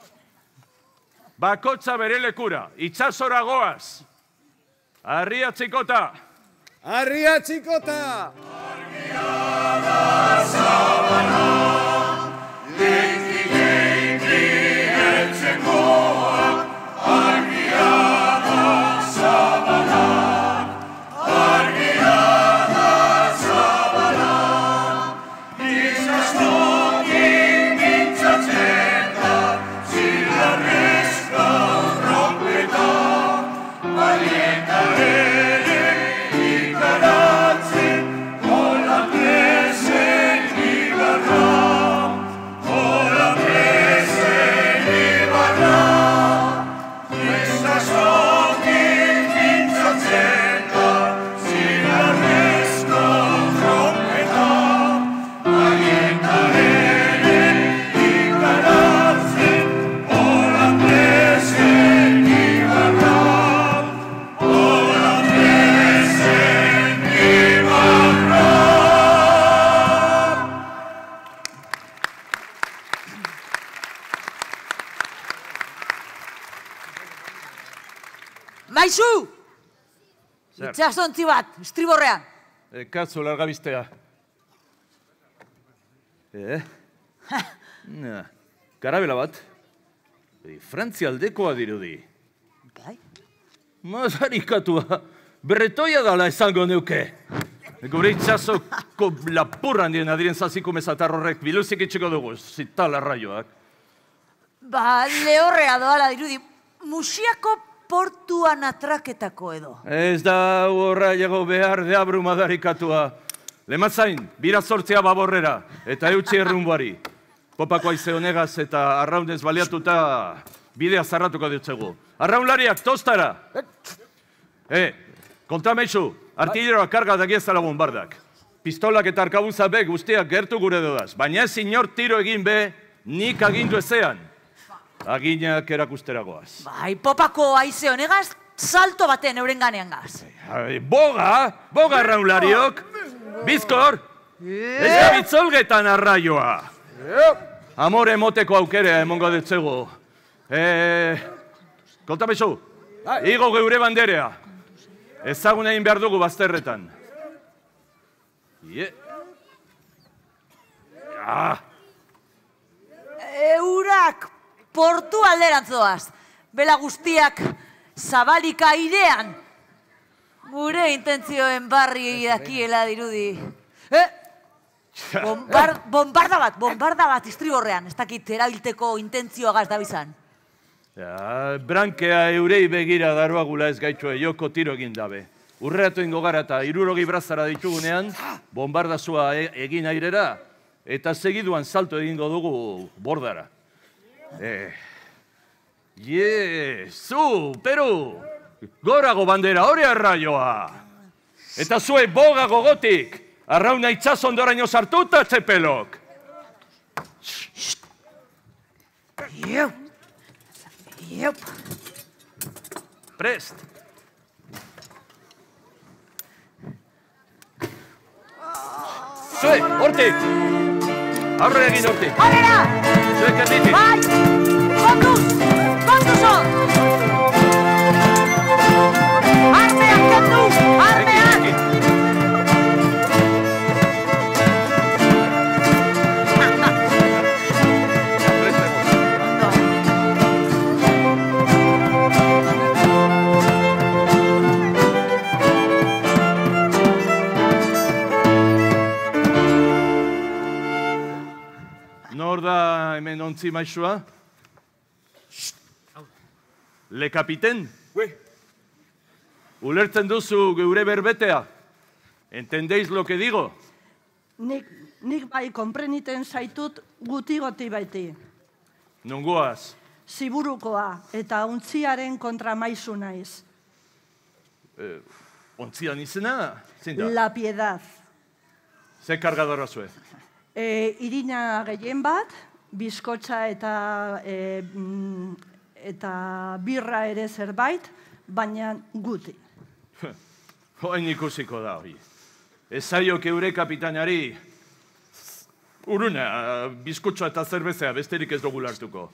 Bakotza bere lekura, itxasora goaz. Arria txikota! Arria Arria txikota! Amen. Zea bat, estriborrea. Ekatzu, eh, larga biztea. Eh? *laughs* Na, karabela bat. Eri, bai, frantzi aldekoa dirudi. Bai? Mazarikatua, berretoia dala esango neuke. Gure itxaso, ko lapurra handien adiren zaziko mezatarrorek biluzik itxiko dugu, zitala raioak. Ba, lehorrea doala dirudi. Musiako portuan atraketako edo. Ez da horra jago behar de abrumadarikatua. Lemazain, bira sortzea baborrera, eta eutxe errumbuari. Popako aize honegaz eta arraunez baliatuta bidea zarratuko ditzegu. Arraunlariak, tostara! E, konta meixu, artilleroa karga dagiezta lagun bombardak. Pistolak eta arkabuza be guztiak gertu gure dodaz, baina ez inor tiro egin be nik agindu ezean. Aginak erakusteragoaz. Bai, popako aize honegaz, salto baten euren ganean gaz. Boga, boga raulariok. Bizkor, eh? ez da bitzolgetan arraioa. Eh? Amore moteko aukerea, emongo detzego. Eh, kolta bezu, bai. igo geure banderea. Ezagun egin behar dugu bazterretan. Ah. Eurak portu alderatzoaz. Bela guztiak zabalika idean gure intentzioen barri dakiela dirudi. Eh? *laughs* Bombar, bombarda bat, bombarda bat iztri horrean, ez dakit erabilteko intentzioa gazda bizan. brankea eurei begira daruagula ez gaitxoa joko tiro egin dabe. Urreatu ingo gara eta irurogi brazara ditugunean, bombardazua e-, egin airera, eta segiduan salto egingo dugu bordara. Eh. Yeah, zu, Peru! Gorago bandera, hori arraioa! Eta zue boga gogotik! Arrauna itxas ondoraino sartuta, txepelok! Prest! Zue, Hortik! Abre aquí, Norte. ¡Soy ¡Suéltate! ¡Ay! ¡Vamos! ¡Conduso! ¡Arme a ¡Arme aquí. Orda da hemen ontzi maixua? Le kapiten? Oui. Ulertzen duzu geure berbetea? Entendeiz lo que digo? Nik, bai konpreniten zaitut guti goti baiti. Nungoaz? Ziburukoa eta ontziaren kontra maizu naiz. Eh, ontzian izena? Zinda? La piedad. Zer E, irina gehien bat, bizkotxa eta, e, mm, eta birra ere zerbait, baina guti. *laughs* Hoen ikusiko da hori. Ez zaio keure kapitanari. Uruna, bizkotxa eta zerbezea, besterik ez dogulartuko.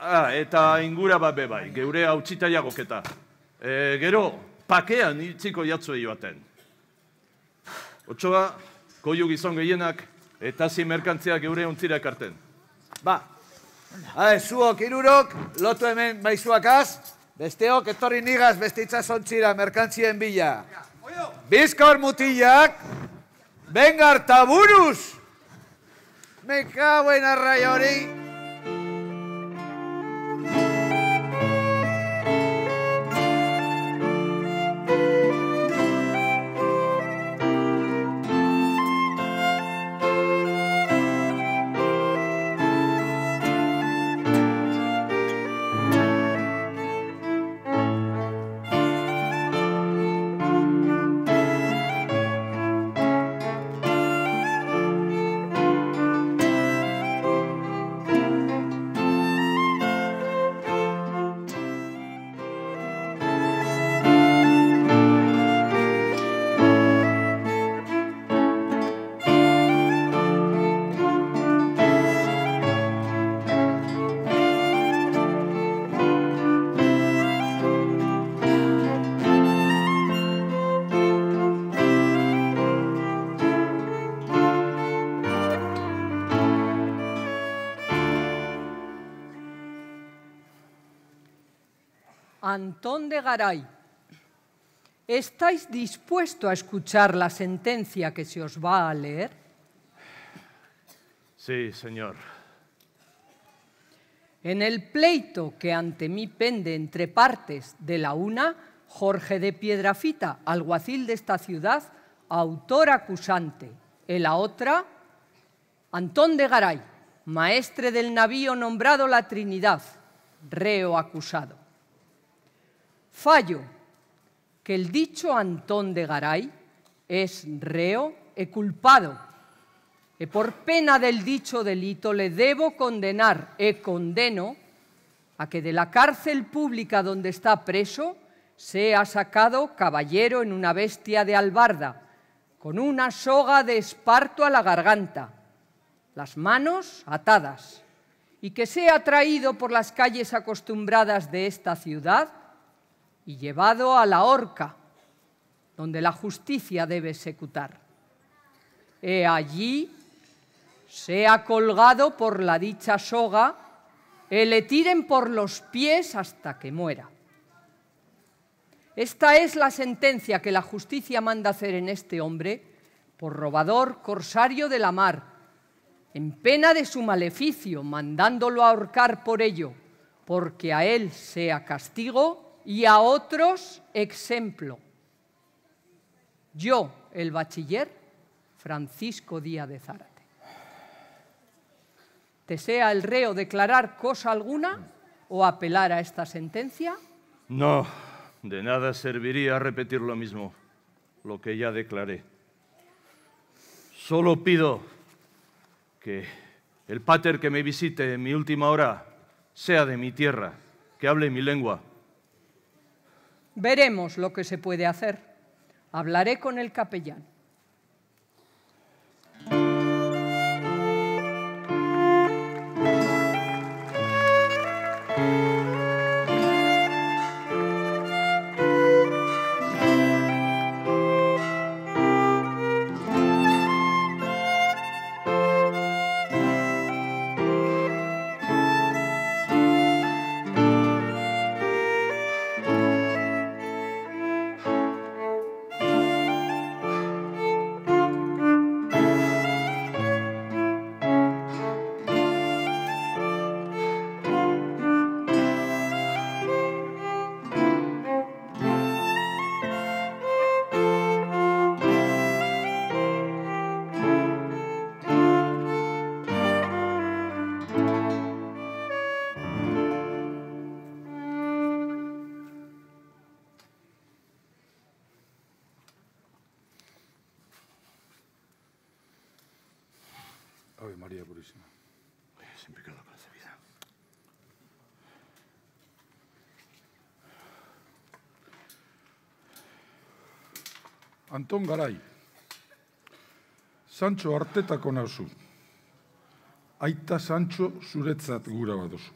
Ah, eta ingura bat bebai, geure hau txita e, gero, pakean itziko jatzu baten. Otsoa, koiugizon gizon gehienak, Eta zi merkantziak eure untzira ekarten. Ba, Hai, zuok irurok, lotu hemen maizuak az, besteok, etorri nigaz, beste itzazontzira merkantzien bila. Bizkor mutilak, bengar taburuz! Me kauen arraia hori! Me kauen arraia hori! Antón de Garay, ¿estáis dispuesto a escuchar la sentencia que se os va a leer? Sí, señor. En el pleito que ante mí pende entre partes de la una, Jorge de Piedrafita, alguacil de esta ciudad, autor acusante. En la otra, Antón de Garay, maestre del navío nombrado La Trinidad, reo acusado. Fallo que el dicho Antón de Garay es reo e culpado, e por pena del dicho delito le debo condenar e condeno a que de la cárcel pública donde está preso sea sacado caballero en una bestia de albarda, con una soga de esparto a la garganta, las manos atadas, y que sea traído por las calles acostumbradas de esta ciudad y llevado a la horca, donde la justicia debe ejecutar. He allí sea colgado por la dicha soga, y le tiren por los pies hasta que muera. Esta es la sentencia que la justicia manda hacer en este hombre, por robador, corsario de la mar, en pena de su maleficio, mandándolo ahorcar por ello, porque a él sea castigo y a otros ejemplo. Yo, el bachiller Francisco Díaz de Zárate. ¿Te sea el reo declarar cosa alguna o apelar a esta sentencia? No, de nada serviría repetir lo mismo, lo que ya declaré. Solo pido que el pater que me visite en mi última hora sea de mi tierra, que hable mi lengua Veremos lo que se puede hacer. Hablaré con el capellán. Anton Garai, Sancho hartetako nauzu. Aita Sancho zuretzat gura baduzu.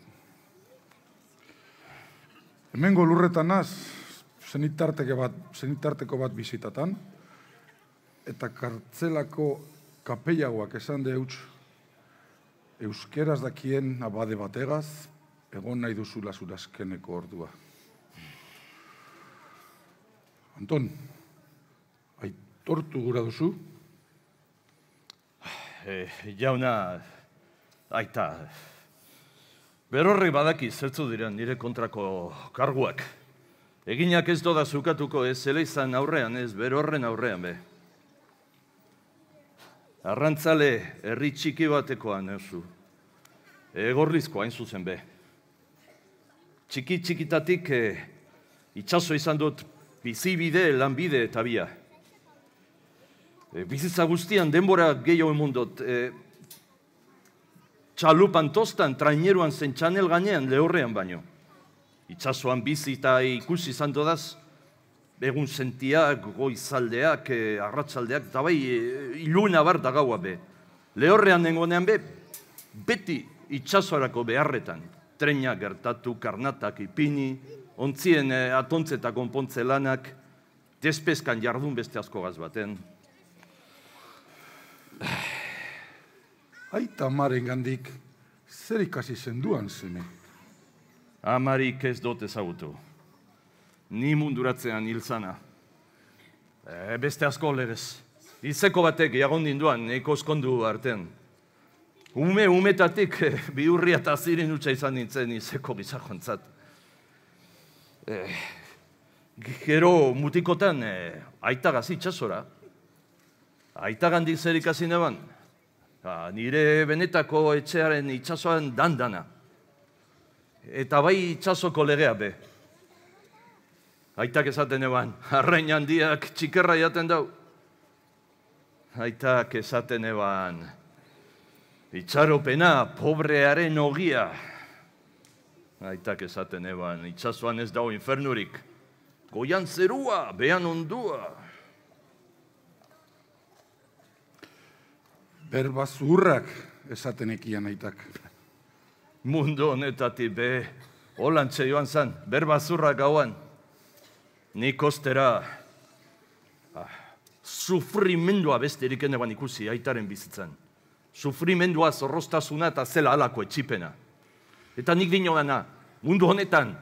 Hemengo lurretan naz, zenitarteko bat, zenitarteko bat bizitatan, eta kartzelako kapeiagoak esan deutz, euskeraz dakien abade bategaz, egon nahi duzula zurazkeneko ordua. Anton, tortu gura duzu? E, jauna, aita, berorri badaki zertzu diren nire kontrako karguak. Eginak ez doda zukatuko ez zela izan aurrean, ez berorren aurrean be. Arrantzale, herri txiki batekoan nezu. Egorrizko hain zuzen be. Txiki txikitatik e, itxaso izan dut bizibide, lanbide eta bia e, bizitza guztian denbora gehiago emundot, e, eh, txalupan toztan traineruan zen txanel gainean lehorrean baino. Itxasuan bizi eta ikusi zanto daz, egun sentiak, goizaldeak, e, arratsaldeak, eta bai, e, iluna bar da gaua be. Lehorrean nengonean be, beti itxasorako beharretan. Trenak gertatu, karnatak ipini, ontzien e, atontze eta lanak, despezkan jardun beste asko gaz baten. Aita amaren gandik, zer ikasi zenduan zeme? Amarik ez dote zautu. Ni munduratzean hil eh, beste asko lerez. Izeko batek jagon dinduan, neko oskondu artean. Ume, umetatik, bi eh, biurria eta ziren utxa izan nintzen izeko gizakontzat. E, eh, gero mutikotan, e, aita gazi Aita gandik zer ikasi Ha, nire benetako etxearen itsasoan dandana. Eta bai itsasoko legea be. Aitak esaten eban, arrain handiak txikerra jaten dau. Aitak esaten eban, itxaropena pobrearen ogia. Aitak esaten eban, itxasuan ez dau infernurik. Goian zerua, behan ondua, Berba zurrak esaten ekian aitak. Mundu honetati be, holantxe joan zan, berba gauan. Nik ostera, ah, sufrimendua beste eriken ikusi aitaren bizitzan. Sufrimendua zorroztasuna eta zela alako etxipena. Eta nik dino mundu honetan,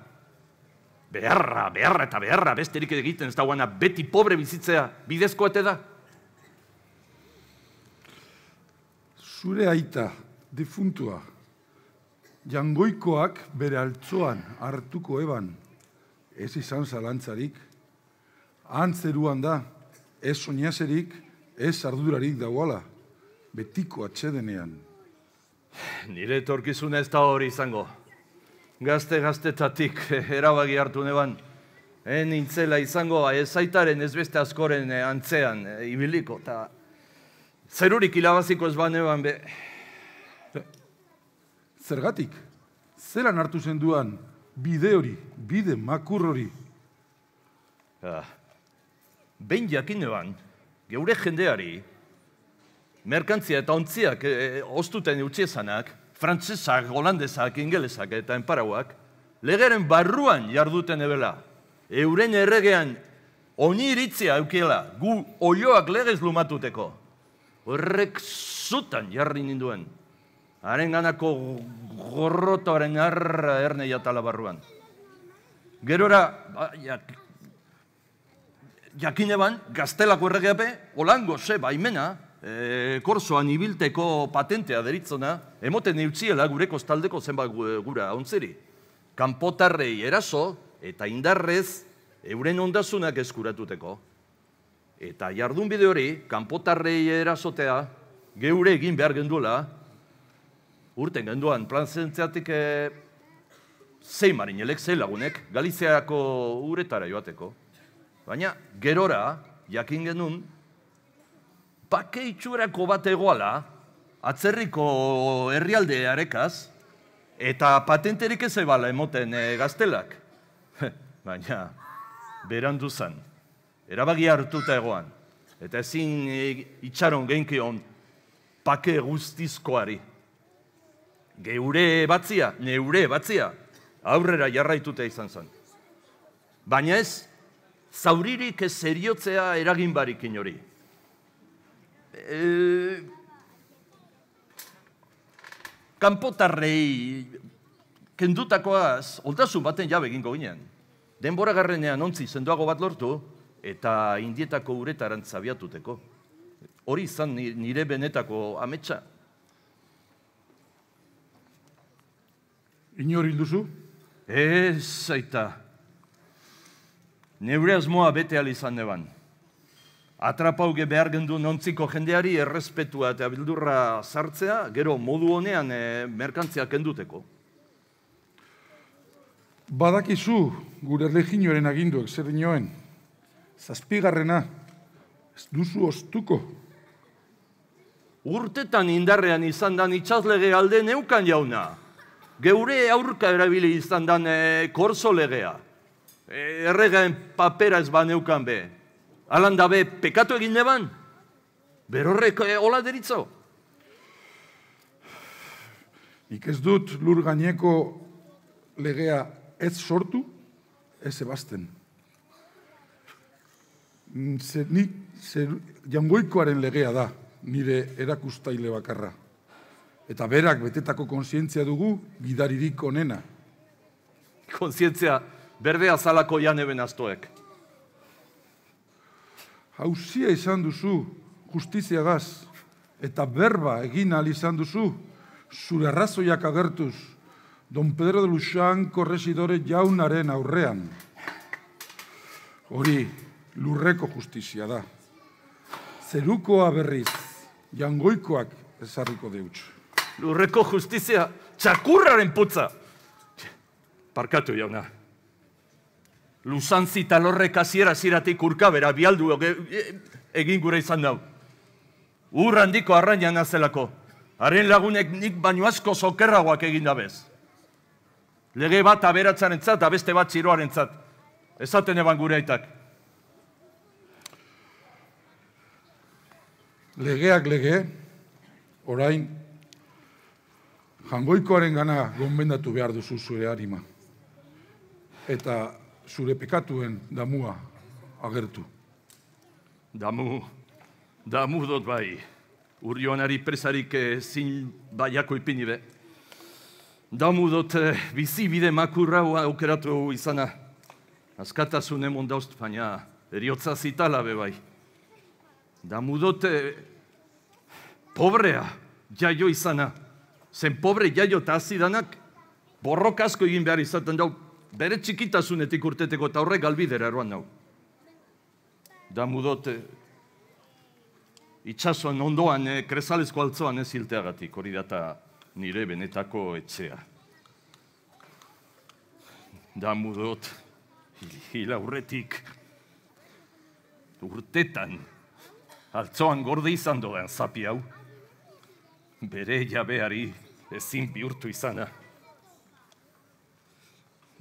beharra, beharra eta beharra beste egiten ez dagoena beti pobre bizitzea bidezko eta da. zure aita, defuntua, jangoikoak bere altzoan hartuko eban, ez izan zalantzarik, antzeruan da, ez soñazerik, ez ardurarik dagoala, betiko atxedenean. Nire torkizun ez da hori izango. Gazte-gaztetatik *laughs* erabagi hartu neban. En intzela izango, ez zaitaren ez askoren eh, antzean, eh, ibiliko, eta zerurik ilabaziko ez baneban be. Zergatik, zelan hartu zenduan bide hori, bide makur hori. Behin jakin geure jendeari, merkantzia eta ontziak e, e, oztuten utzi frantzesak, holandesak, ingelesak eta enparauak, legeren barruan jarduten ebela, euren erregean oni iritzia eukiela, gu oioak legez lumatuteko horrek zutan jarri ninduen. Haren ganako gorrotoaren arra erne Gerora, ba, jak, jakine ban, gaztelako erregeape, olango ze baimena, e, korsoan ibilteko patentea deritzona, emoten eutziela gure kostaldeko zenba gura ontziri. Kanpotarrei eraso eta indarrez, euren ondasunak eskuratuteko. Eta jardun bide hori, kanpotarrei erazotea, geure egin behar genduela, urten genduan, plan zentziatik e, eh, zei marinelek, zei lagunek, Galiziako uretara joateko. Baina, gerora, jakin genuen, bake itxurako bat atzerriko herrialde arekaz, eta patenterik ez ebala emoten e, gaztelak. *laughs* Baina, berandu zan erabagi hartuta egoan, eta ezin e, itxaron genki hon pake guztizkoari. Geure batzia, neure batzia, aurrera jarraituta izan zen. Baina ez, zauririk ez zeriotzea eragin barik inori. E, kanpotarrei kendutakoaz, oltasun baten jabe egingo ginen. Denbora garrenean ontzi zendoago bat lortu, eta indietako uretaran zabiatuteko. Hori izan nire benetako ametsa. Inor hilduzu? Ez, zaita. Neure azmoa bete izan neban. Atrapauge behar gendu nontziko jendeari errespetua eta bildurra sartzea, gero modu honean e, merkantzia kenduteko. Badakizu gure legioaren aginduek, zer dinoen, zazpigarrena, ez duzu ostuko. Urtetan indarrean izan dan itxazlege alde neukan jauna. Geure aurka erabili izan dan eh, korso legea. E, eh, erregaen papera ez ba neukan be. be, pekatu egin neban. Berorrek e, hola deritzo. Nik ez dut lur gaineko legea ez sortu, ez ebazten ni, jangoikoaren legea da, nire erakustaile bakarra. Eta berak betetako kontzientzia dugu gidaririk onena. Kontzientzia berdea zalako jan eben aztoek. Hauzia izan duzu, justizia gaz, eta berba egin al izan duzu, zure arrazoiak agertuz, Don Pedro de Luxan korresidore jaunaren aurrean. Hori, lurreko justizia da. Zerukoa berriz, jangoikoak ezarriko deutsu. Lurreko justizia, txakurraren putza! Parkatu jauna. Luzantzi talorrek aziera ziratik urkabera bialdu e, egin gure izan dau. Ur handiko arraina nazelako. Haren lagunek nik baino asko zokerragoak egin bez. Lege bat aberatzaren tzat, abeste bat ziroaren tzat. Ezaten eban gure aitak. legeak lege, orain, jangoikoaren gana gonbendatu behar duzu zure harima. Eta zure pekatuen damua agertu. Damu, damu dut bai. Urrionari ari presarik zin baiako ipini be. Damu dut eh, bide makurra aukeratu izana. Azkatasun emon dauzt, baina eriotza zitala be Bai. Da pobrea jaio izana. Zen pobre jaio eta azidanak borrok asko egin behar izaten dau. Bere txikitasunetik urteteko eta horrek galbidera eroan dau. Da mudote itxasuan ondoan, eh, kresalezko altzoan ez hilteagatik, hori data nire benetako etxea. Da hil aurretik, urtetan, altzoan gorde izan dodan zapi hau. Bere jabeari ezin bihurtu izana.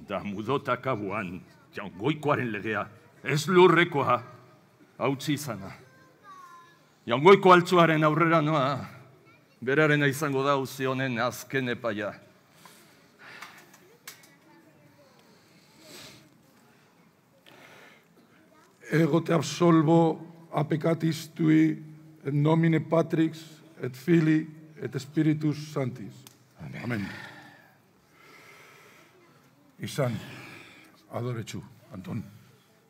Da kabuan abuan, jaungoikoaren legea, ez lurrekoa, hautsi izana. Jaungoiko altzoaren aurrera noa, beraren izango da uzionen honen azken epaia. te absolbo ha pecat istui nomine Patrix, et Filii, et Spiritus Santis. Amen. Amen. Izan, adore Anton.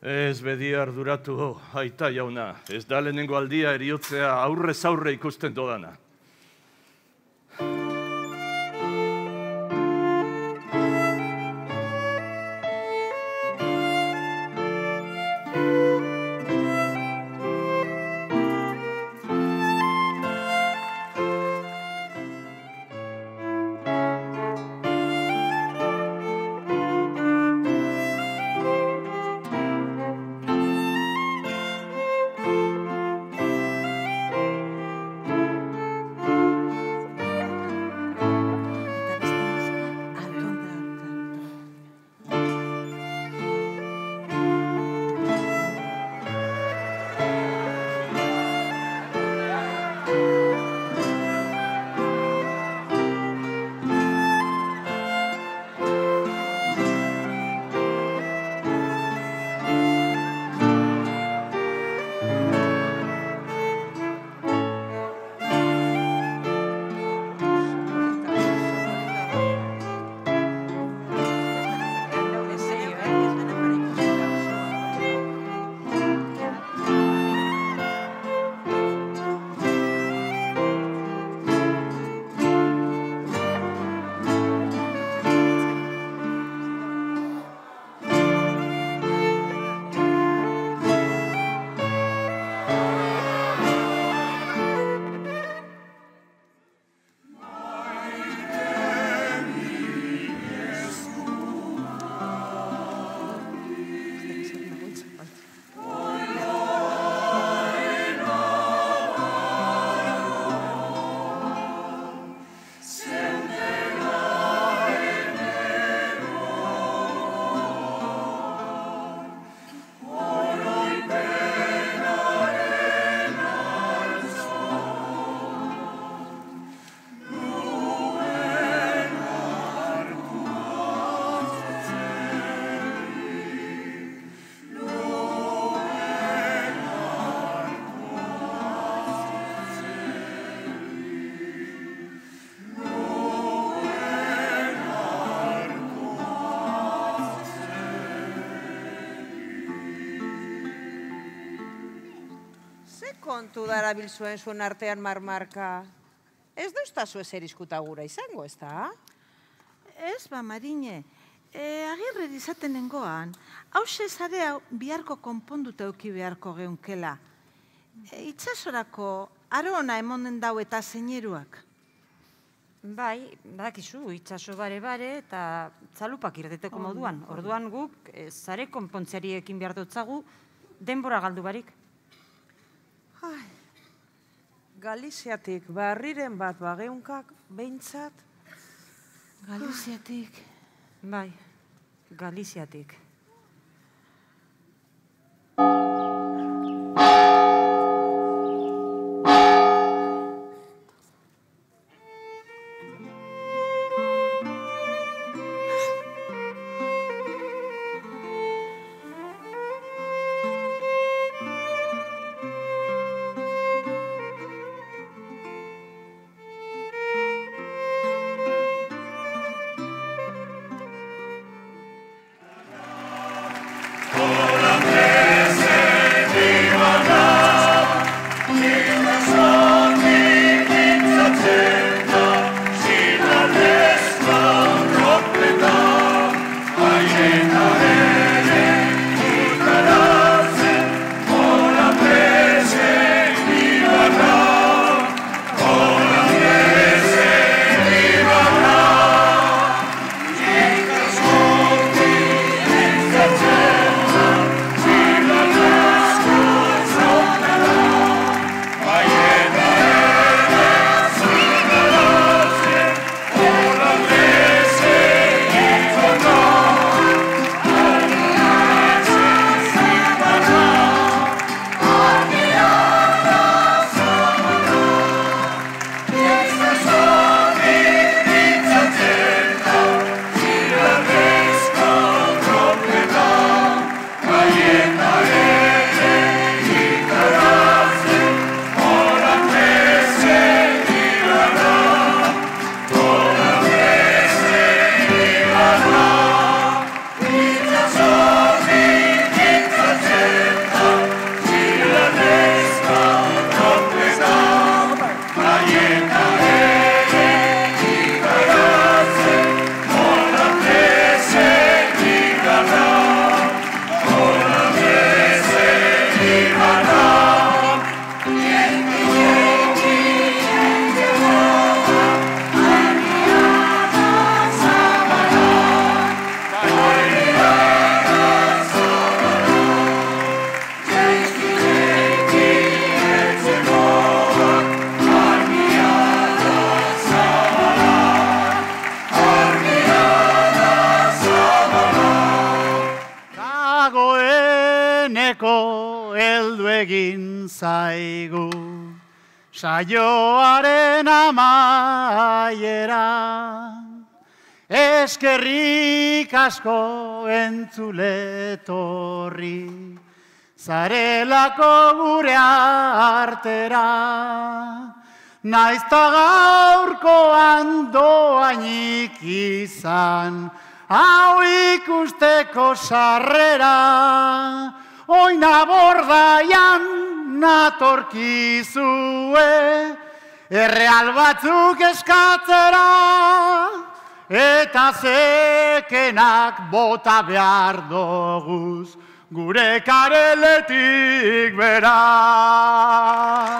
Ez bedi arduratu, aita jauna. Ez da lehenengo aldia eriotzea aurrez aurre ikusten dodana. kontu darabil zuen zuen artean marmarka? Ez da usta zu ezer izkuta gura izango, ez da? Ez, ba, Marine. E, agirre izaten nengoan, zade zare biharko konponduta euki beharko geunkela. E, itxasorako, aro ona emonen dau eta zeineruak. Bai, badakizu, itxaso bare bare eta txalupak irdeteko oh, moduan. Oh. Orduan guk, zare e, konpontzeari ekin behar dutzagu, denbora galdu barik. Ai, Galiziatik barriren bat bageunkak, behintzat. Galiziatik, bai, Galiziatik. asko entzule torri, zarelako gurea artera, naizta gaurko handoainik izan, hau ikusteko sarrera, oina bordaian natorkizue, erreal batzuk eskatzera, eta zekenak bota behar doguz, gure kareletik bera.